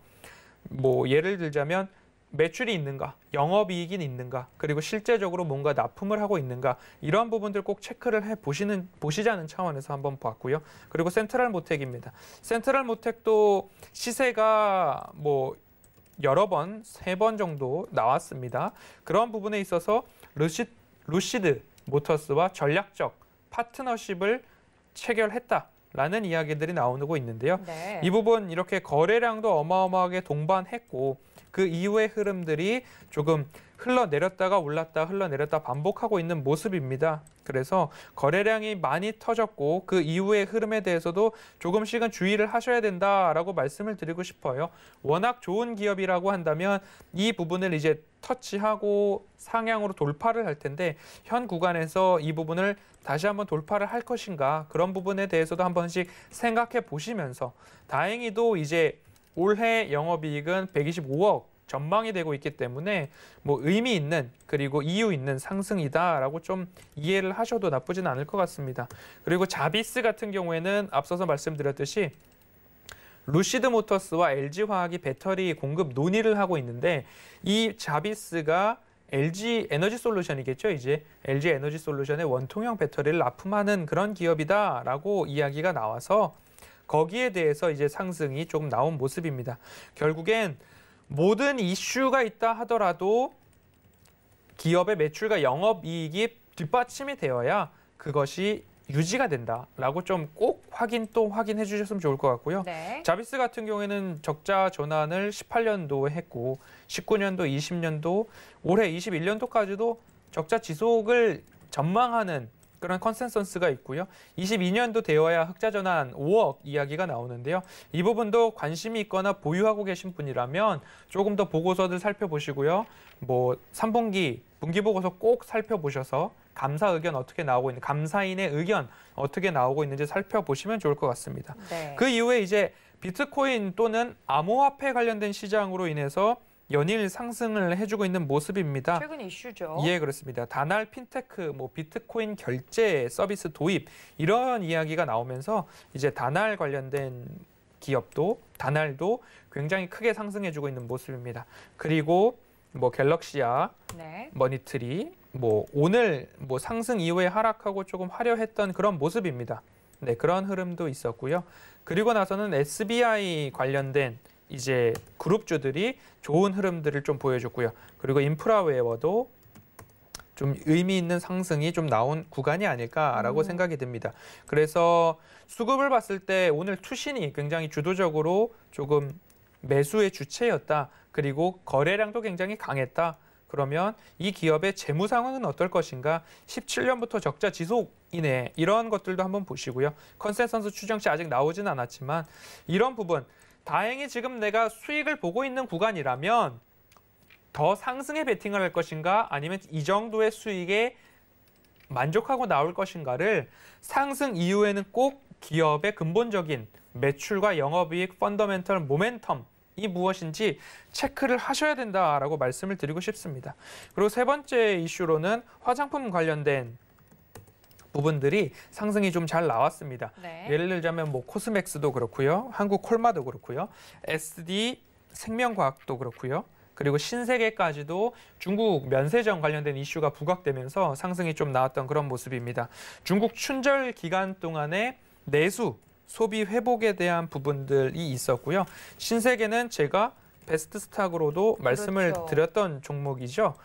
뭐 예를 들자면 매출이 있는가, 영업이익이 있는가, 그리고 실제적으로 뭔가 납품을 하고 있는가 이러한 부분들 꼭 체크를 해 보시는 보시자는 차원에서 한번 봤고요. 그리고 센트럴 모텍입니다. 센트럴 모텍도 시세가 뭐 여러 번, 세 번 정도 나왔습니다. 그런 부분에 있어서 루시, 루시드 모터스와 전략적 파트너십을 체결했다. 라는 이야기들이 나오고 있는데요. 네. 이 부분 이렇게 거래량도 어마어마하게 동반했고 그 이후의 흐름들이 조금 흘러내렸다가 올랐다 흘러내렸다 반복하고 있는 모습입니다. 그래서 거래량이 많이 터졌고 그 이후의 흐름에 대해서도 조금씩은 주의를 하셔야 된다라고 말씀을 드리고 싶어요. 워낙 좋은 기업이라고 한다면 이 부분을 이제 터치하고 상향으로 돌파를 할 텐데 현 구간에서 이 부분을 다시 한번 돌파를 할 것인가 그런 부분에 대해서도 한 번씩 생각해 보시면서 다행히도 이제 올해 영업이익은 125억 전망이 되고 있기 때문에 뭐 의미 있는 그리고 이유 있는 상승이다라고 좀 이해를 하셔도 나쁘진 않을 것 같습니다. 그리고 자비스 같은 경우에는 앞서서 말씀드렸듯이 루시드 모터스와 LG화학이 배터리 공급 논의를 하고 있는데 이 자비스가 LG 에너지 솔루션이겠죠. 이제 LG 에너지 솔루션의 원통형 배터리를 납품하는 그런 기업이다라고 이야기가 나와서 거기에 대해서 이제 상승이 조금 나온 모습입니다. 결국엔 모든 이슈가 있다 하더라도 기업의 매출과 영업이익이 뒷받침이 되어야 그것이 유지가 된다라고 좀 꼭 확인 또 확인해 주셨으면 좋을 것 같고요. 네. 자비스 같은 경우에는 적자 전환을 18년도에 했고 19년도, 20년도, 올해 21년도까지도 적자 지속을 전망하는 그런 컨센서스가 있고요. 22년도 되어야 흑자 전환 5억 이야기가 나오는데요. 이 부분도 관심이 있거나 보유하고 계신 분이라면 조금 더 보고서들 살펴보시고요. 뭐 3분기 분기 보고서 꼭 살펴보셔서 감사 의견 어떻게 나오고 있는 감사인의 의견 어떻게 나오고 있는지 살펴보시면 좋을 것 같습니다. 네. 그 이후에 이제 비트코인 또는 암호화폐 관련된 시장으로 인해서 연일 상승을 해주고 있는 모습입니다. 최근 이슈죠. 예, 그렇습니다. 단알 핀테크, 뭐 비트코인 결제 서비스 도입 이런 이야기가 나오면서 이제 단알 관련된 기업도 단알도 굉장히 크게 상승해주고 있는 모습입니다. 그리고 뭐 갤럭시아, 네. 머니트리, 뭐 오늘 뭐 상승 이후에 하락하고 조금 화려했던 그런 모습입니다. 네, 그런 흐름도 있었고요. 그리고 나서는 SBI 관련된 이제 그룹주들이 좋은 흐름들을 좀 보여줬고요. 그리고 인프라 웨어도좀 의미 있는 상승이 좀 나온 구간이 아닐까라고 음. 생각이 듭니다. 그래서 수급을 봤을 때 오늘 투신이 굉장히 주도적으로 조금 매수의 주체였다. 그리고 거래량도 굉장히 강했다. 그러면 이 기업의 재무 상황은 어떨 것인가? 17년부터 적자 지속 이내 이런 것들도 한번 보시고요. 컨센서스 추정치 아직 나오진 않았지만 이런 부분 다행히 지금 내가 수익을 보고 있는 구간이라면 더 상승의 베팅을 할 것인가 아니면 이 정도의 수익에 만족하고 나올 것인가를 상승 이후에는 꼭 기업의 근본적인 매출과 영업이익, 펀더멘털, 모멘텀 이 무엇인지 체크를 하셔야 된다라고 말씀을 드리고 싶습니다. 그리고 세 번째 이슈로는 화장품 관련된 부분들이 상승이 좀 잘 나왔습니다. 네. 예를 들자면 뭐 코스맥스도 그렇고요. 한국 콜마도 그렇고요. SD 생명과학도 그렇고요. 그리고 신세계까지도 중국 면세점 관련된 이슈가 부각되면서 상승이 좀 나왔던 그런 모습입니다. 중국 춘절 기간 동안에 내수 소비 회복에 대한 부분들이 있었고요. 신세계는 제가 베스트 스탁으로도 말씀을 그렇죠. 드렸던 종목이죠.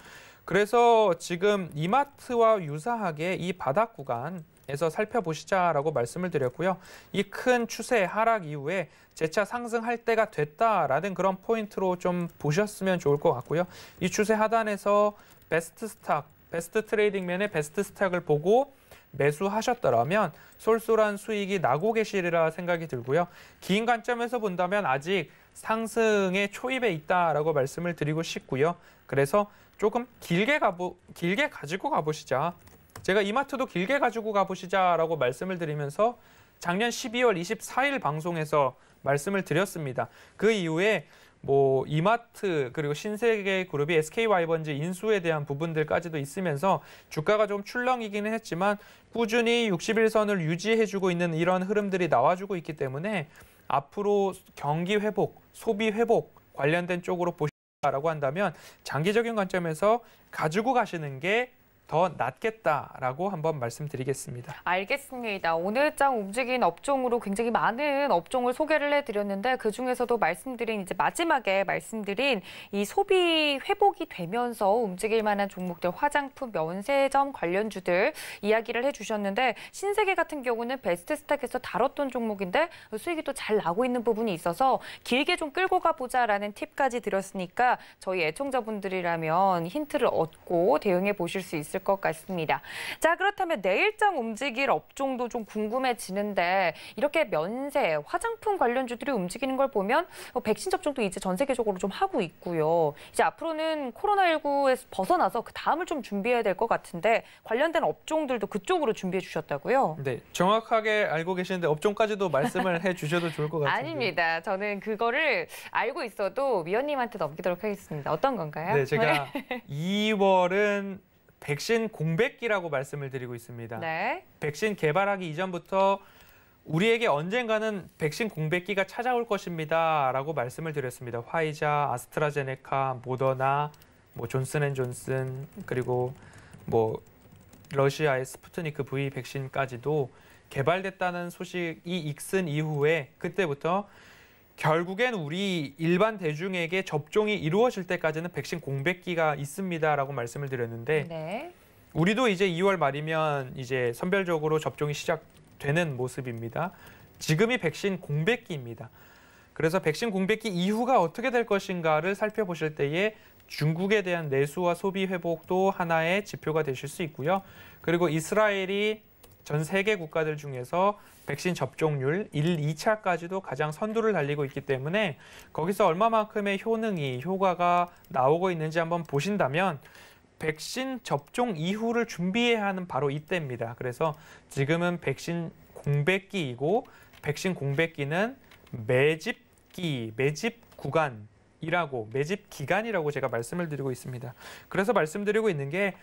그래서 지금 이마트와 유사하게 이 바닥 구간에서 살펴보시자라고 말씀을 드렸고요. 이 큰 추세 하락 이후에 재차 상승할 때가 됐다라는 그런 포인트로 좀 보셨으면 좋을 것 같고요. 이 추세 하단에서 베스트 스탁, 베스트 트레이딩맨의 베스트 스탁을 보고 매수하셨더라면 쏠쏠한 수익이 나고 계시리라 생각이 들고요. 긴 관점에서 본다면 아직 상승의 초입에 있다라고 말씀을 드리고 싶고요. 그래서 조금 길게 가보 길게 가지고 가보시자. 제가 이마트도 길게 가지고 가보시자라고 말씀을 드리면서 작년 12월 24일 방송에서 말씀을 드렸습니다. 그 이후에 뭐 이마트 그리고 신세계 그룹이 SK 와이번즈 인수에 대한 부분들까지도 있으면서 주가가 좀 출렁이기는 했지만 꾸준히 61선을 유지해주고 있는 이런 흐름들이 나와주고 있기 때문에 앞으로 경기 회복, 소비 회복 관련된 쪽으로 보시. 라고 한다면 장기적인 관점에서 가지고 가시는 게더 낫겠다라고 한번 말씀드리겠습니다. 알겠습니다. 오늘장 움직인 업종으로 굉장히 많은 업종을 소개를 해드렸는데 그 중에서도 말씀드린 이제 마지막에 말씀드린 이 소비 회복이 되면서 움직일 만한 종목들 화장품, 면세점 관련주들 이야기를 해주셨는데 신세계 같은 경우는 베스트스탁에서 다뤘던 종목인데 수익이 또 잘 나고 있는 부분이 있어서 길게 좀 끌고 가보자라는 팁까지 드렸으니까 저희 애청자분들이라면 힌트를 얻고 대응해 보실 수 있을. 있을 것 같습니다. 자, 그렇다면 내일장 움직일 업종도 좀 궁금해지는데 이렇게 면세, 화장품 관련주들이 움직이는 걸 보면 뭐 백신 접종도 이제 전 세계적으로 좀 하고 있고요. 이제 앞으로는 코로나19에서 벗어나서 그 다음을 좀 준비해야 될 것 같은데 관련된 업종들도 그쪽으로 준비해 주셨다고요? 네, 정확하게 알고 계시는데 업종까지도 말씀을 해 주셔도 좋을 것 같은데. 아닙니다. 저는 그거를 알고 있어도 위원님한테 넘기도록 하겠습니다. 어떤 건가요? 네, 제가 네. 2월은 백신 공백기라고 말씀을 드리고 있습니다. 네. 백신 개발하기 이전부터 우리에게 언젠가는 백신 공백기가 찾아올 것입니다. 라고 말씀을 드렸습니다. 화이자, 아스트라제네카, 모더나, 뭐 존슨앤존슨, 그리고 뭐 러시아의 스푸트니크 V 백신까지도 개발됐다는 소식이 익슨 이후에 그때부터 결국엔 우리 일반 대중에게 접종이 이루어질 때까지는 백신 공백기가 있습니다라고 말씀을 드렸는데 네. 우리도 이제 2월 말이면 이제 선별적으로 접종이 시작되는 모습입니다. 지금이 백신 공백기입니다. 그래서 백신 공백기 이후가 어떻게 될 것인가를 살펴보실 때에 중국에 대한 내수와 소비 회복도 하나의 지표가 되실 수 있고요. 그리고 이스라엘이 전 세계 국가들 중에서 백신 접종률 1, 2차까지도 가장 선두를 달리고 있기 때문에 거기서 얼마만큼의 효능이 효과가 나오고 있는지 한번 보신다면 백신 접종 이후를 준비해야 하는 바로 이때입니다. 그래서 지금은 백신 공백기이고 백신 공백기는 매집기, 매집 구간이라고 매집 기간이라고 제가 말씀을 드리고 있습니다. 그래서 말씀드리고 있는 게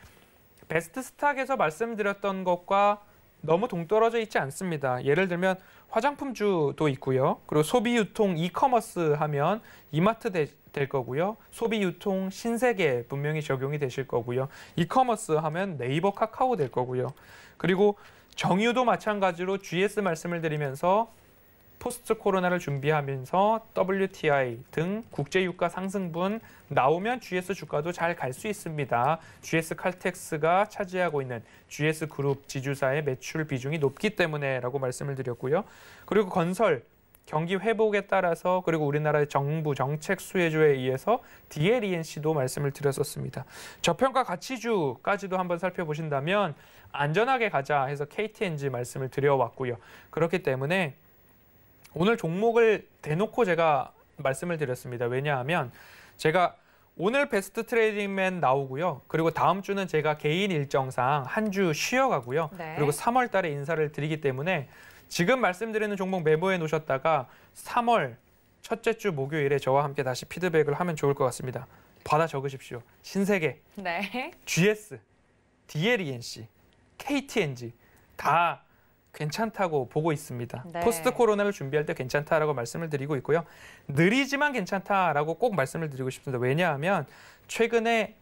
베스트 스탁에서 말씀드렸던 것과 너무 동떨어져 있지 않습니다. 예를 들면 화장품주도 있고요. 그리고 소비유통 이커머스 하면 이마트 대, 될 거고요. 소비유통 신세계 분명히 적용이 되실 거고요. 이커머스 하면 네이버 카카오 될 거고요. 그리고 정유도 마찬가지로 GS 말씀을 드리면서 포스트 코로나를 준비하면서 WTI 등 국제 유가 상승분 나오면 GS 주가도 잘 갈 수 있습니다. GS 칼텍스가 차지하고 있는 GS 그룹 지주사의 매출 비중이 높기 때문에라고 말씀을 드렸고요. 그리고 건설 경기 회복에 따라서 그리고 우리나라의 정부 정책 수혜주에 의해서 DLENC도 말씀을 드렸었습니다. 저평가 가치주까지도 한번 살펴보신다면 안전하게 가자 해서 KTNG 말씀을 드려왔고요. 그렇기 때문에 오늘 종목을 대놓고 제가 말씀을 드렸습니다. 왜냐하면 제가 오늘 베스트 트레이딩맨 나오고요. 그리고 다음 주는 제가 개인 일정상 한 주 쉬어가고요. 네. 그리고 3월 달에 인사를 드리기 때문에 지금 말씀드리는 종목 메모해 놓으셨다가 3월 첫째 주 목요일에 저와 함께 다시 피드백을 하면 좋을 것 같습니다. 받아 적으십시오. 신세계, 네. GS, DLENC, KTNG 다 괜찮다고 보고 있습니다. 네. 포스트 코로나를 준비할 때 괜찮다라고 말씀을 드리고 있고요. 느리지만 괜찮다라고 꼭 말씀을 드리고 싶습니다. 왜냐하면 최근에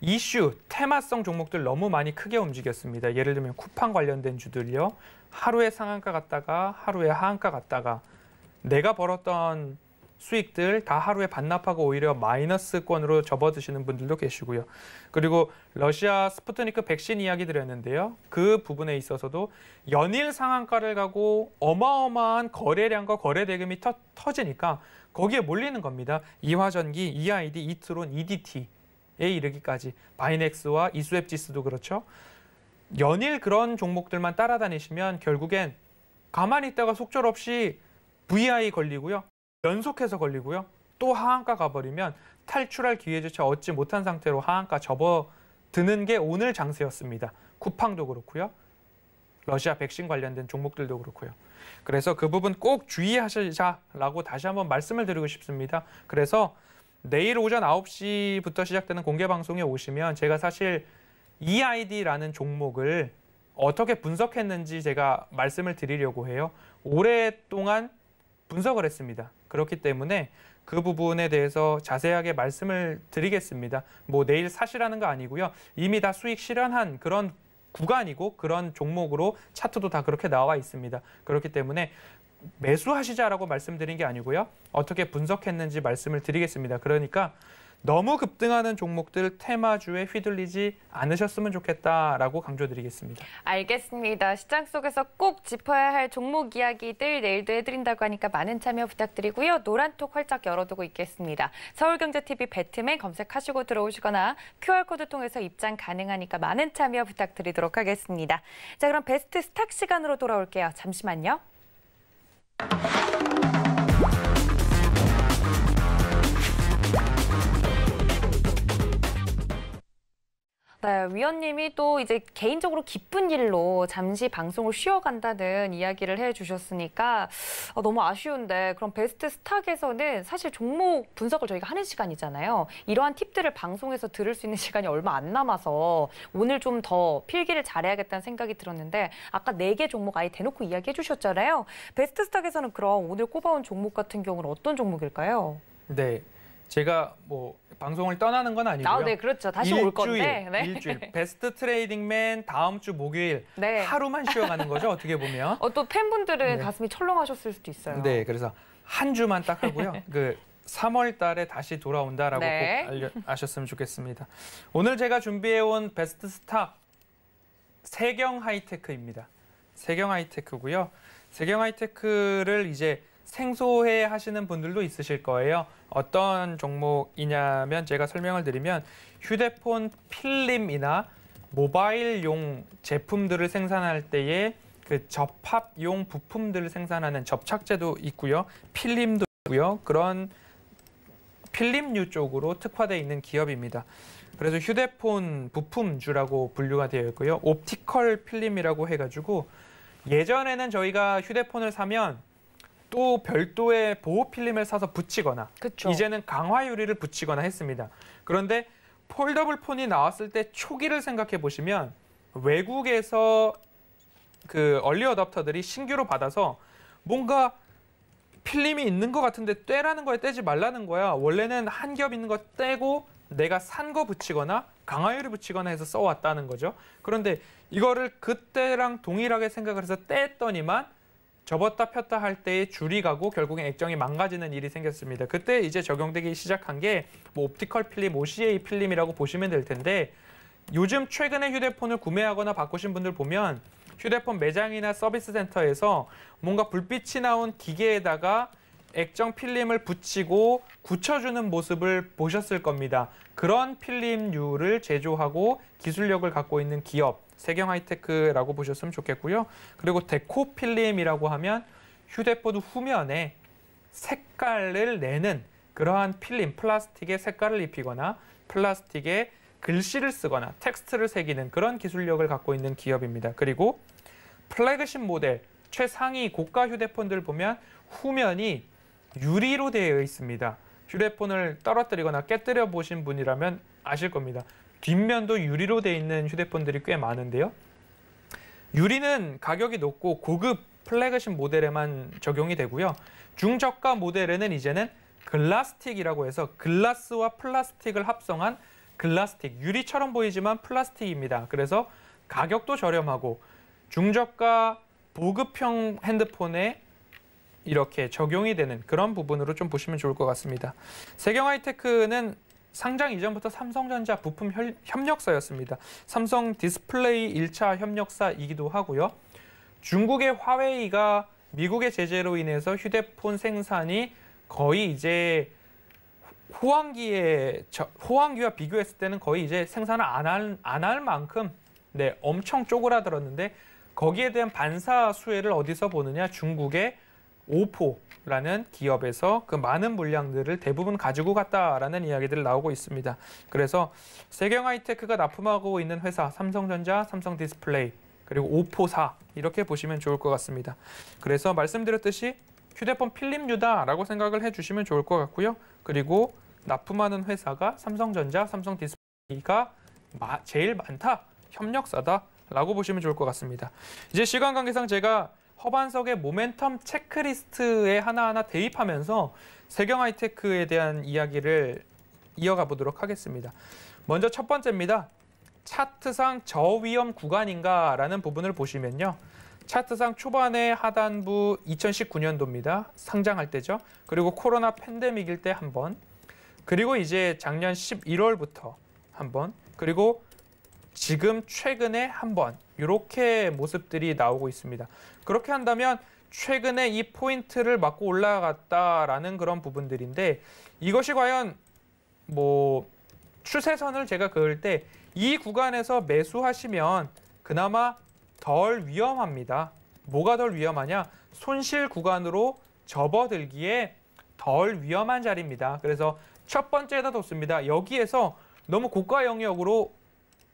이슈, 테마성 종목들 너무 많이 크게 움직였습니다. 예를 들면 쿠팡 관련된 주들요. 하루에 상한가 갔다가 하루에 하한가 갔다가 내가 벌었던 수익들 다 하루에 반납하고 오히려 마이너스권으로 접어드시는 분들도 계시고요. 그리고 러시아 스푸트니크 백신 이야기 드렸는데요. 그 부분에 있어서도 연일 상한가를 가고 어마어마한 거래량과 거래 대금이 터, 터지니까 거기에 몰리는 겁니다. 이화전기, EID, 이트론, EDT에 이르기까지 바이넥스와 이수앱지스도 그렇죠. 연일 그런 종목들만 따라다니시면 결국엔 가만히 있다가 속절없이 VI 걸리고요. 연속해서 걸리고요. 또 하한가 가버리면 탈출할 기회조차 얻지 못한 상태로 하한가 접어드는 게 오늘 장세였습니다. 쿠팡도 그렇고요. 러시아 백신 관련된 종목들도 그렇고요. 그래서 그 부분 꼭 주의하시자라고 다시 한번 말씀을 드리고 싶습니다. 그래서 내일 오전 9시부터 시작되는 공개 방송에 오시면 제가 사실 EID라는 종목을 어떻게 분석했는지 제가 말씀을 드리려고 해요. 오랫동안 분석을 했습니다. 그렇기 때문에 그 부분에 대해서 자세하게 말씀을 드리겠습니다. 뭐 내일 사시라는 거 아니고요. 이미 다 수익 실현한 그런 구간이고 그런 종목으로 차트도 다 그렇게 나와 있습니다. 그렇기 때문에 매수하시자라고 말씀드린 게 아니고요. 어떻게 분석했는지 말씀을 드리겠습니다. 그러니까 너무 급등하는 종목들 테마주에 휘둘리지 않으셨으면 좋겠다라고 강조드리겠습니다. 알겠습니다. 시장 속에서 꼭 짚어야 할 종목 이야기들 내일도 해드린다고 하니까 많은 참여 부탁드리고요. 노란톡 활짝 열어두고 있겠습니다. 서울경제TV 배트맨 검색하시고 들어오시거나 QR코드 통해서 입장 가능하니까 많은 참여 부탁드리도록 하겠습니다. 자 그럼 베스트 스탁 시간으로 돌아올게요. 잠시만요. 네, 위원님이 또 이제 개인적으로 기쁜 일로 잠시 방송을 쉬어간다는 이야기를 해주셨으니까 어, 너무 아쉬운데 그럼 베스트 스탁에서는 사실 종목 분석을 저희가 하는 시간이잖아요. 이러한 팁들을 방송에서 들을 수 있는 시간이 얼마 안 남아서 오늘 좀 더 필기를 잘해야겠다는 생각이 들었는데 아까 네 개 종목 아예 대놓고 이야기해 주셨잖아요. 베스트 스탁에서는 그럼 오늘 꼽아온 종목 같은 경우는 어떤 종목일까요? 네, 제가 뭐 방송을 떠나는 건 아니고요. 아, 네, 그렇죠. 다시 일주일, 올 건데. 네. 일주일. 베스트 트레이딩맨 다음 주 목요일 네. 하루만 쉬어가는 거죠. 어떻게 보면. 어, 또 팬분들은 네. 가슴이 철렁하셨을 수도 있어요. 네, 그래서 한 주만 딱 하고요. 그 3월 달에 다시 돌아온다라고 네. 꼭 알려, 아셨으면 좋겠습니다. 오늘 제가 준비해온 베스트 스타 세경 하이테크입니다. 세경 하이테크고요. 세경 하이테크를 이제 생소해 하시는 분들도 있으실 거예요. 어떤 종목이냐면 제가 설명을 드리면 휴대폰 필름이나 모바일용 제품들을 생산할 때에 그 접합용 부품들을 생산하는 접착제도 있고요. 필름도 있고요. 그런 필름류 쪽으로 특화되어 있는 기업입니다. 그래서 휴대폰 부품주라고 분류가 되어 있고요. 옵티컬 필름이라고 해가지고 예전에는 저희가 휴대폰을 사면 또 별도의 보호 필름을 사서 붙이거나 그쵸. 이제는 강화 유리를 붙이거나 했습니다. 그런데 폴더블 폰이 나왔을 때 초기를 생각해 보시면 외국에서 그 얼리 어답터들이 신규로 받아서 뭔가 필름이 있는 것 같은데 떼라는 거에 떼지 말라는 거야. 원래는 한 겹 있는 거 떼고 내가 산 거 붙이거나 강화유를 붙이거나 해서 써왔다는 거죠. 그런데 이거를 그때랑 동일하게 생각을 해서 떼었더니만 접었다 폈다 할 때의 줄이 가고 결국엔 액정이 망가지는 일이 생겼습니다. 그때 이제 적용되기 시작한 게 뭐 옵티컬 필름, OCA 필름이라고 보시면 될 텐데 요즘 최근에 휴대폰을 구매하거나 바꾸신 분들 보면 휴대폰 매장이나 서비스 센터에서 뭔가 불빛이 나온 기계에다가 액정 필름을 붙이고 굳혀주는 모습을 보셨을 겁니다. 그런 필름류를 제조하고 기술력을 갖고 있는 기업, 세경 하이테크라고 보셨으면 좋겠고요. 그리고 데코필름이라고 하면 휴대폰 후면에 색깔을 내는 그러한 필름, 플라스틱에 색깔을 입히거나 플라스틱에 글씨를 쓰거나 텍스트를 새기는 그런 기술력을 갖고 있는 기업입니다. 그리고 플래그십 모델, 최상위 고가 휴대폰들 보면 후면이 유리로 되어 있습니다. 휴대폰을 떨어뜨리거나 깨뜨려 보신 분이라면 아실 겁니다. 뒷면도 유리로 돼 있는 휴대폰들이 꽤 많은데요. 유리는 가격이 높고 고급 플래그십 모델에만 적용이 되고요. 중저가 모델에는 이제는 글라스틱이라고 해서 글라스와 플라스틱을 합성한 글라스틱, 유리처럼 보이지만 플라스틱입니다. 그래서 가격도 저렴하고 중저가 보급형 핸드폰에 이렇게 적용이 되는 그런 부분으로 좀 보시면 좋을 것 같습니다. 세경 하이테크는 상장 이전부터 삼성전자 부품 협력사였습니다. 삼성 디스플레이 1차 협력사이기도 하고요. 중국의 화웨이가 미국의 제재로 인해서 휴대폰 생산이 거의 이제 호황기에 호황기와 비교했을 때는 거의 이제 생산을 안할 안할 만큼 네 엄청 쪼그라들었는데 거기에 대한 반사 수혜를 어디서 보느냐 중국의 오포 라는 기업에서 그 많은 물량들을 대부분 가지고 갔다라는 이야기들 나오고 있습니다. 그래서 세경 하이테크가 납품하고 있는 회사 삼성전자, 삼성디스플레이, 그리고 오포사 이렇게 보시면 좋을 것 같습니다. 그래서 말씀드렸듯이 휴대폰 필름유다라고 생각을 해주시면 좋을 것 같고요. 그리고 납품하는 회사가 삼성전자, 삼성디스플레이가 제일 많다, 협력사다라고 보시면 좋을 것 같습니다. 이제 시간 관계상 제가 허반석의 모멘텀 체크리스트에 하나하나 대입하면서 세경 하이테크에 대한 이야기를 이어가 보도록 하겠습니다. 먼저 첫 번째입니다. 차트상 저위험 구간인가라는 부분을 보시면요. 차트상 초반에 하단부 2019년도입니다. 상장할 때죠. 그리고 코로나 팬데믹일 때 한 번. 그리고 이제 작년 11월부터 한 번. 그리고 지금 최근에 한 번 이렇게 모습들이 나오고 있습니다. 그렇게 한다면 최근에 이 포인트를 맞고 올라갔다라는 그런 부분들인데 이것이 과연 뭐 추세선을 제가 그을 때 이 구간에서 매수하시면 그나마 덜 위험합니다. 뭐가 덜 위험하냐? 손실 구간으로 접어들기에 덜 위험한 자리입니다. 그래서 첫 번째에다 뒀습니다. 여기에서 너무 고가 영역으로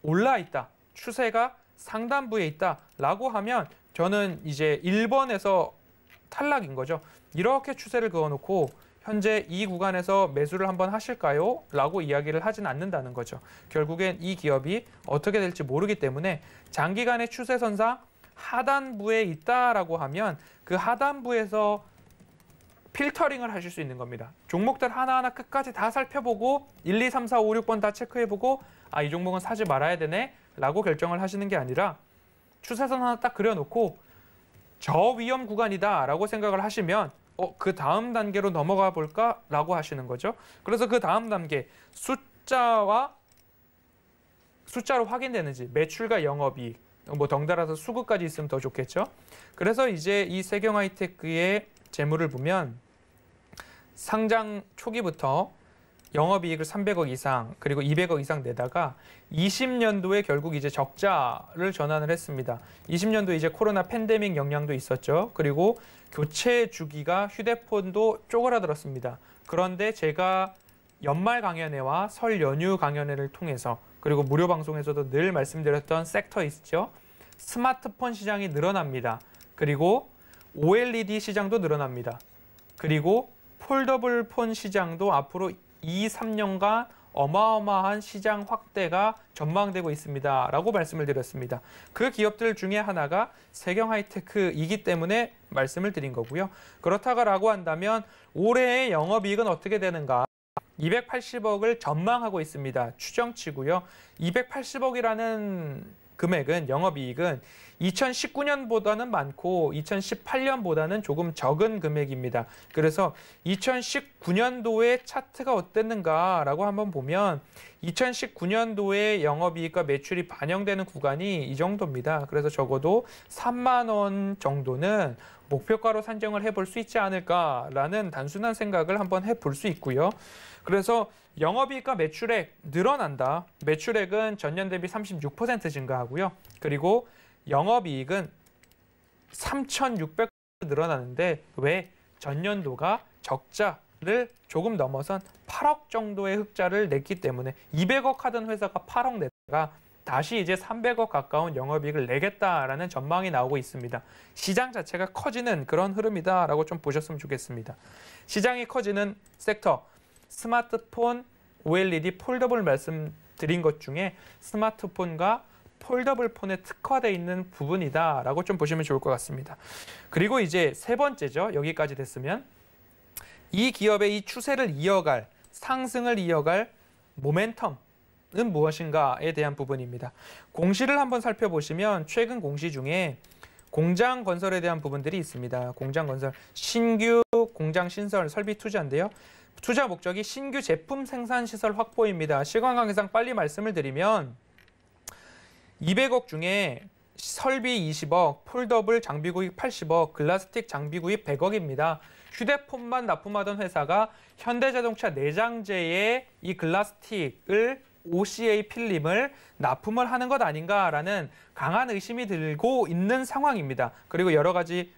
올라있다. 추세가 상단부에 있다라고 하면 저는 이제 1번에서 탈락인 거죠. 이렇게 추세를 그어놓고 현재 이 구간에서 매수를 한번 하실까요? 라고 이야기를 하진 않는다는 거죠. 결국엔 이 기업이 어떻게 될지 모르기 때문에 장기간의 추세선상 하단부에 있다라고 하면 그 하단부에서 필터링을 하실 수 있는 겁니다. 종목들 하나하나 끝까지 다 살펴보고 1, 2, 3, 4, 5, 6번 다 체크해보고 아, 이 종목은 사지 말아야 되네 라고 결정을 하시는 게 아니라 추세선 하나 딱 그려놓고 저위험 구간이다 라고 생각을 하시면 어, 그 다음 단계로 넘어가 볼까? 라고 하시는 거죠. 그래서 그 다음 단계 숫자와 숫자로 확인되는지 매출과 영업이익 뭐 덩달아서 수급까지 있으면 더 좋겠죠. 그래서 이제 이 세경 하이테크의 재물을 보면 상장 초기부터 영업이익을 300억 이상 그리고 200억 이상 내다가 20년도에 결국 이제 적자를 전환을 했습니다. 20년도 이제 코로나 팬데믹 영향도 있었죠. 그리고 교체 주기가 휴대폰도 쪼그라들었습니다. 그런데 제가 연말 강연회와 설 연휴 강연회를 통해서 그리고 무료 방송에서도 늘 말씀드렸던 섹터 있죠. 스마트폰 시장이 늘어납니다. 그리고 OLED 시장도 늘어납니다. 그리고 폴더블 폰 시장도 앞으로 2, 3년간 어마어마한 시장 확대가 전망되고 있습니다. 라고 말씀을 드렸습니다. 그 기업들 중에 하나가 세경 하이테크이기 때문에 말씀을 드린 거고요. 그렇다고 한다면 올해의 영업이익은 어떻게 되는가? 280억을 전망하고 있습니다. 추정치고요. 280억이라는 금액은 영업이익은 2019년보다는 많고 2018년보다는 조금 적은 금액입니다. 그래서 2019년도의 차트가 어땠는가라고 한번 보면 2019년도의 영업이익과 매출이 반영되는 구간이 이 정도입니다. 그래서 적어도 3만 원 정도는 목표가로 산정을 해볼 수 있지 않을까라는 단순한 생각을 한번 해볼 수 있고요. 그래서 영업이익과 매출액 늘어난다. 매출액은 전년 대비 36% 증가하고요. 그리고 영업이익은 3,600% 늘어나는데 왜 전년도가 적자를 조금 넘어선 8억 정도의 흑자를 냈기 때문에 200억 하던 회사가 8억 냈다가 다시 이제 300억 가까운 영업이익을 내겠다라는 전망이 나오고 있습니다. 시장 자체가 커지는 그런 흐름이다라고 좀 보셨으면 좋겠습니다. 시장이 커지는 섹터 스마트폰 OLED 폴더블 말씀드린 것 중에 스마트폰과 폴더블 폰에 특화되어 있는 부분이다라고 좀 보시면 좋을 것 같습니다. 그리고 이제 세 번째죠. 여기까지 됐으면 이 기업의 이 추세를 이어갈 상승을 이어갈 모멘텀은 무엇인가에 대한 부분입니다. 공시를 한번 살펴보시면 최근 공시 중에 공장 건설에 대한 부분들이 있습니다. 공장 건설, 신규 공장 신설, 설비 투자인데요. 투자 목적이 신규 제품 생산 시설 확보입니다. 시간 관계상 빨리 말씀을 드리면 200억 중에 설비 20억, 폴더블 장비 구입 80억, 글라스틱 장비 구입 100억입니다. 휴대폰만 납품하던 회사가 현대자동차 내장재의 이 글라스틱을 OCA 필름을 납품을 하는 것 아닌가라는 강한 의심이 들고 있는 상황입니다. 그리고 여러 가지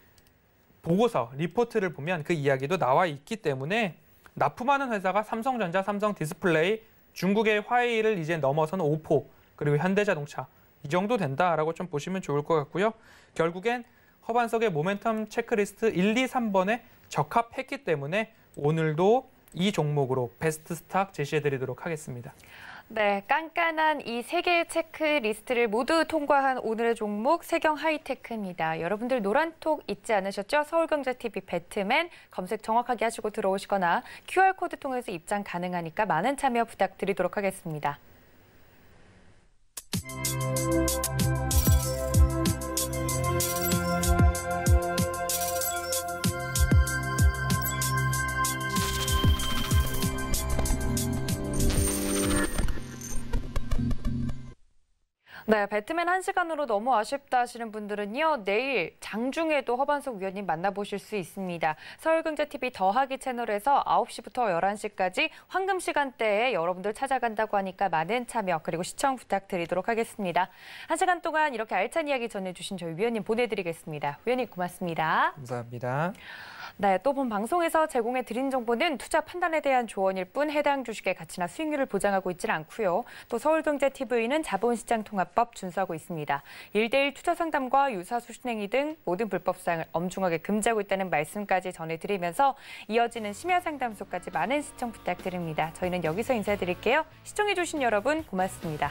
보고서, 리포트를 보면 그 이야기도 나와 있기 때문에 납품하는 회사가 삼성전자, 삼성디스플레이, 중국의 화웨이를 이제 넘어선 오포, 그리고 현대자동차 이 정도 된다라고 좀 보시면 좋을 것 같고요. 결국엔 허반석의 모멘텀 체크리스트 1, 2, 3번에 적합했기 때문에 오늘도 이 종목으로 베스트 스탁 제시해드리도록 하겠습니다. 네, 깐깐한 이 세 개의 체크리스트를 모두 통과한 오늘의 종목 세경 하이테크입니다. 여러분들 노란톡 잊지 않으셨죠? 서울경제TV 배트맨 검색 정확하게 하시고 들어오시거나 QR코드 통해서 입장 가능하니까 많은 참여 부탁드리도록 하겠습니다. 네, 배트맨 한시간으로 너무 아쉽다 하시는 분들은요. 내일 장중에도 허반석 위원님 만나보실 수 있습니다. 서울경제TV 더하기 채널에서 9시부터 11시까지 황금 시간대에 여러분들 찾아간다고 하니까 많은 참여 그리고 시청 부탁드리도록 하겠습니다. 한시간 동안 이렇게 알찬 이야기 전해주신 저희 위원님 보내드리겠습니다. 위원님 고맙습니다. 감사합니다. 네, 또본 방송에서 제공해 드린 정보는 투자 판단에 대한 조언일 뿐 해당 주식의 가치나 수익률을 보장하고 있지 는 않고요. 또 서울경제TV는 자본시장 통합법 준수하고 있습니다. 일대일 투자 상담과 유사수 신행위 등 모든 불법 사항을 엄중하게 금지하고 있다는 말씀까지 전해드리면서 이어지는 심야 상담소까지 많은 시청 부탁드립니다. 저희는 여기서 인사드릴게요. 시청해주신 여러분 고맙습니다.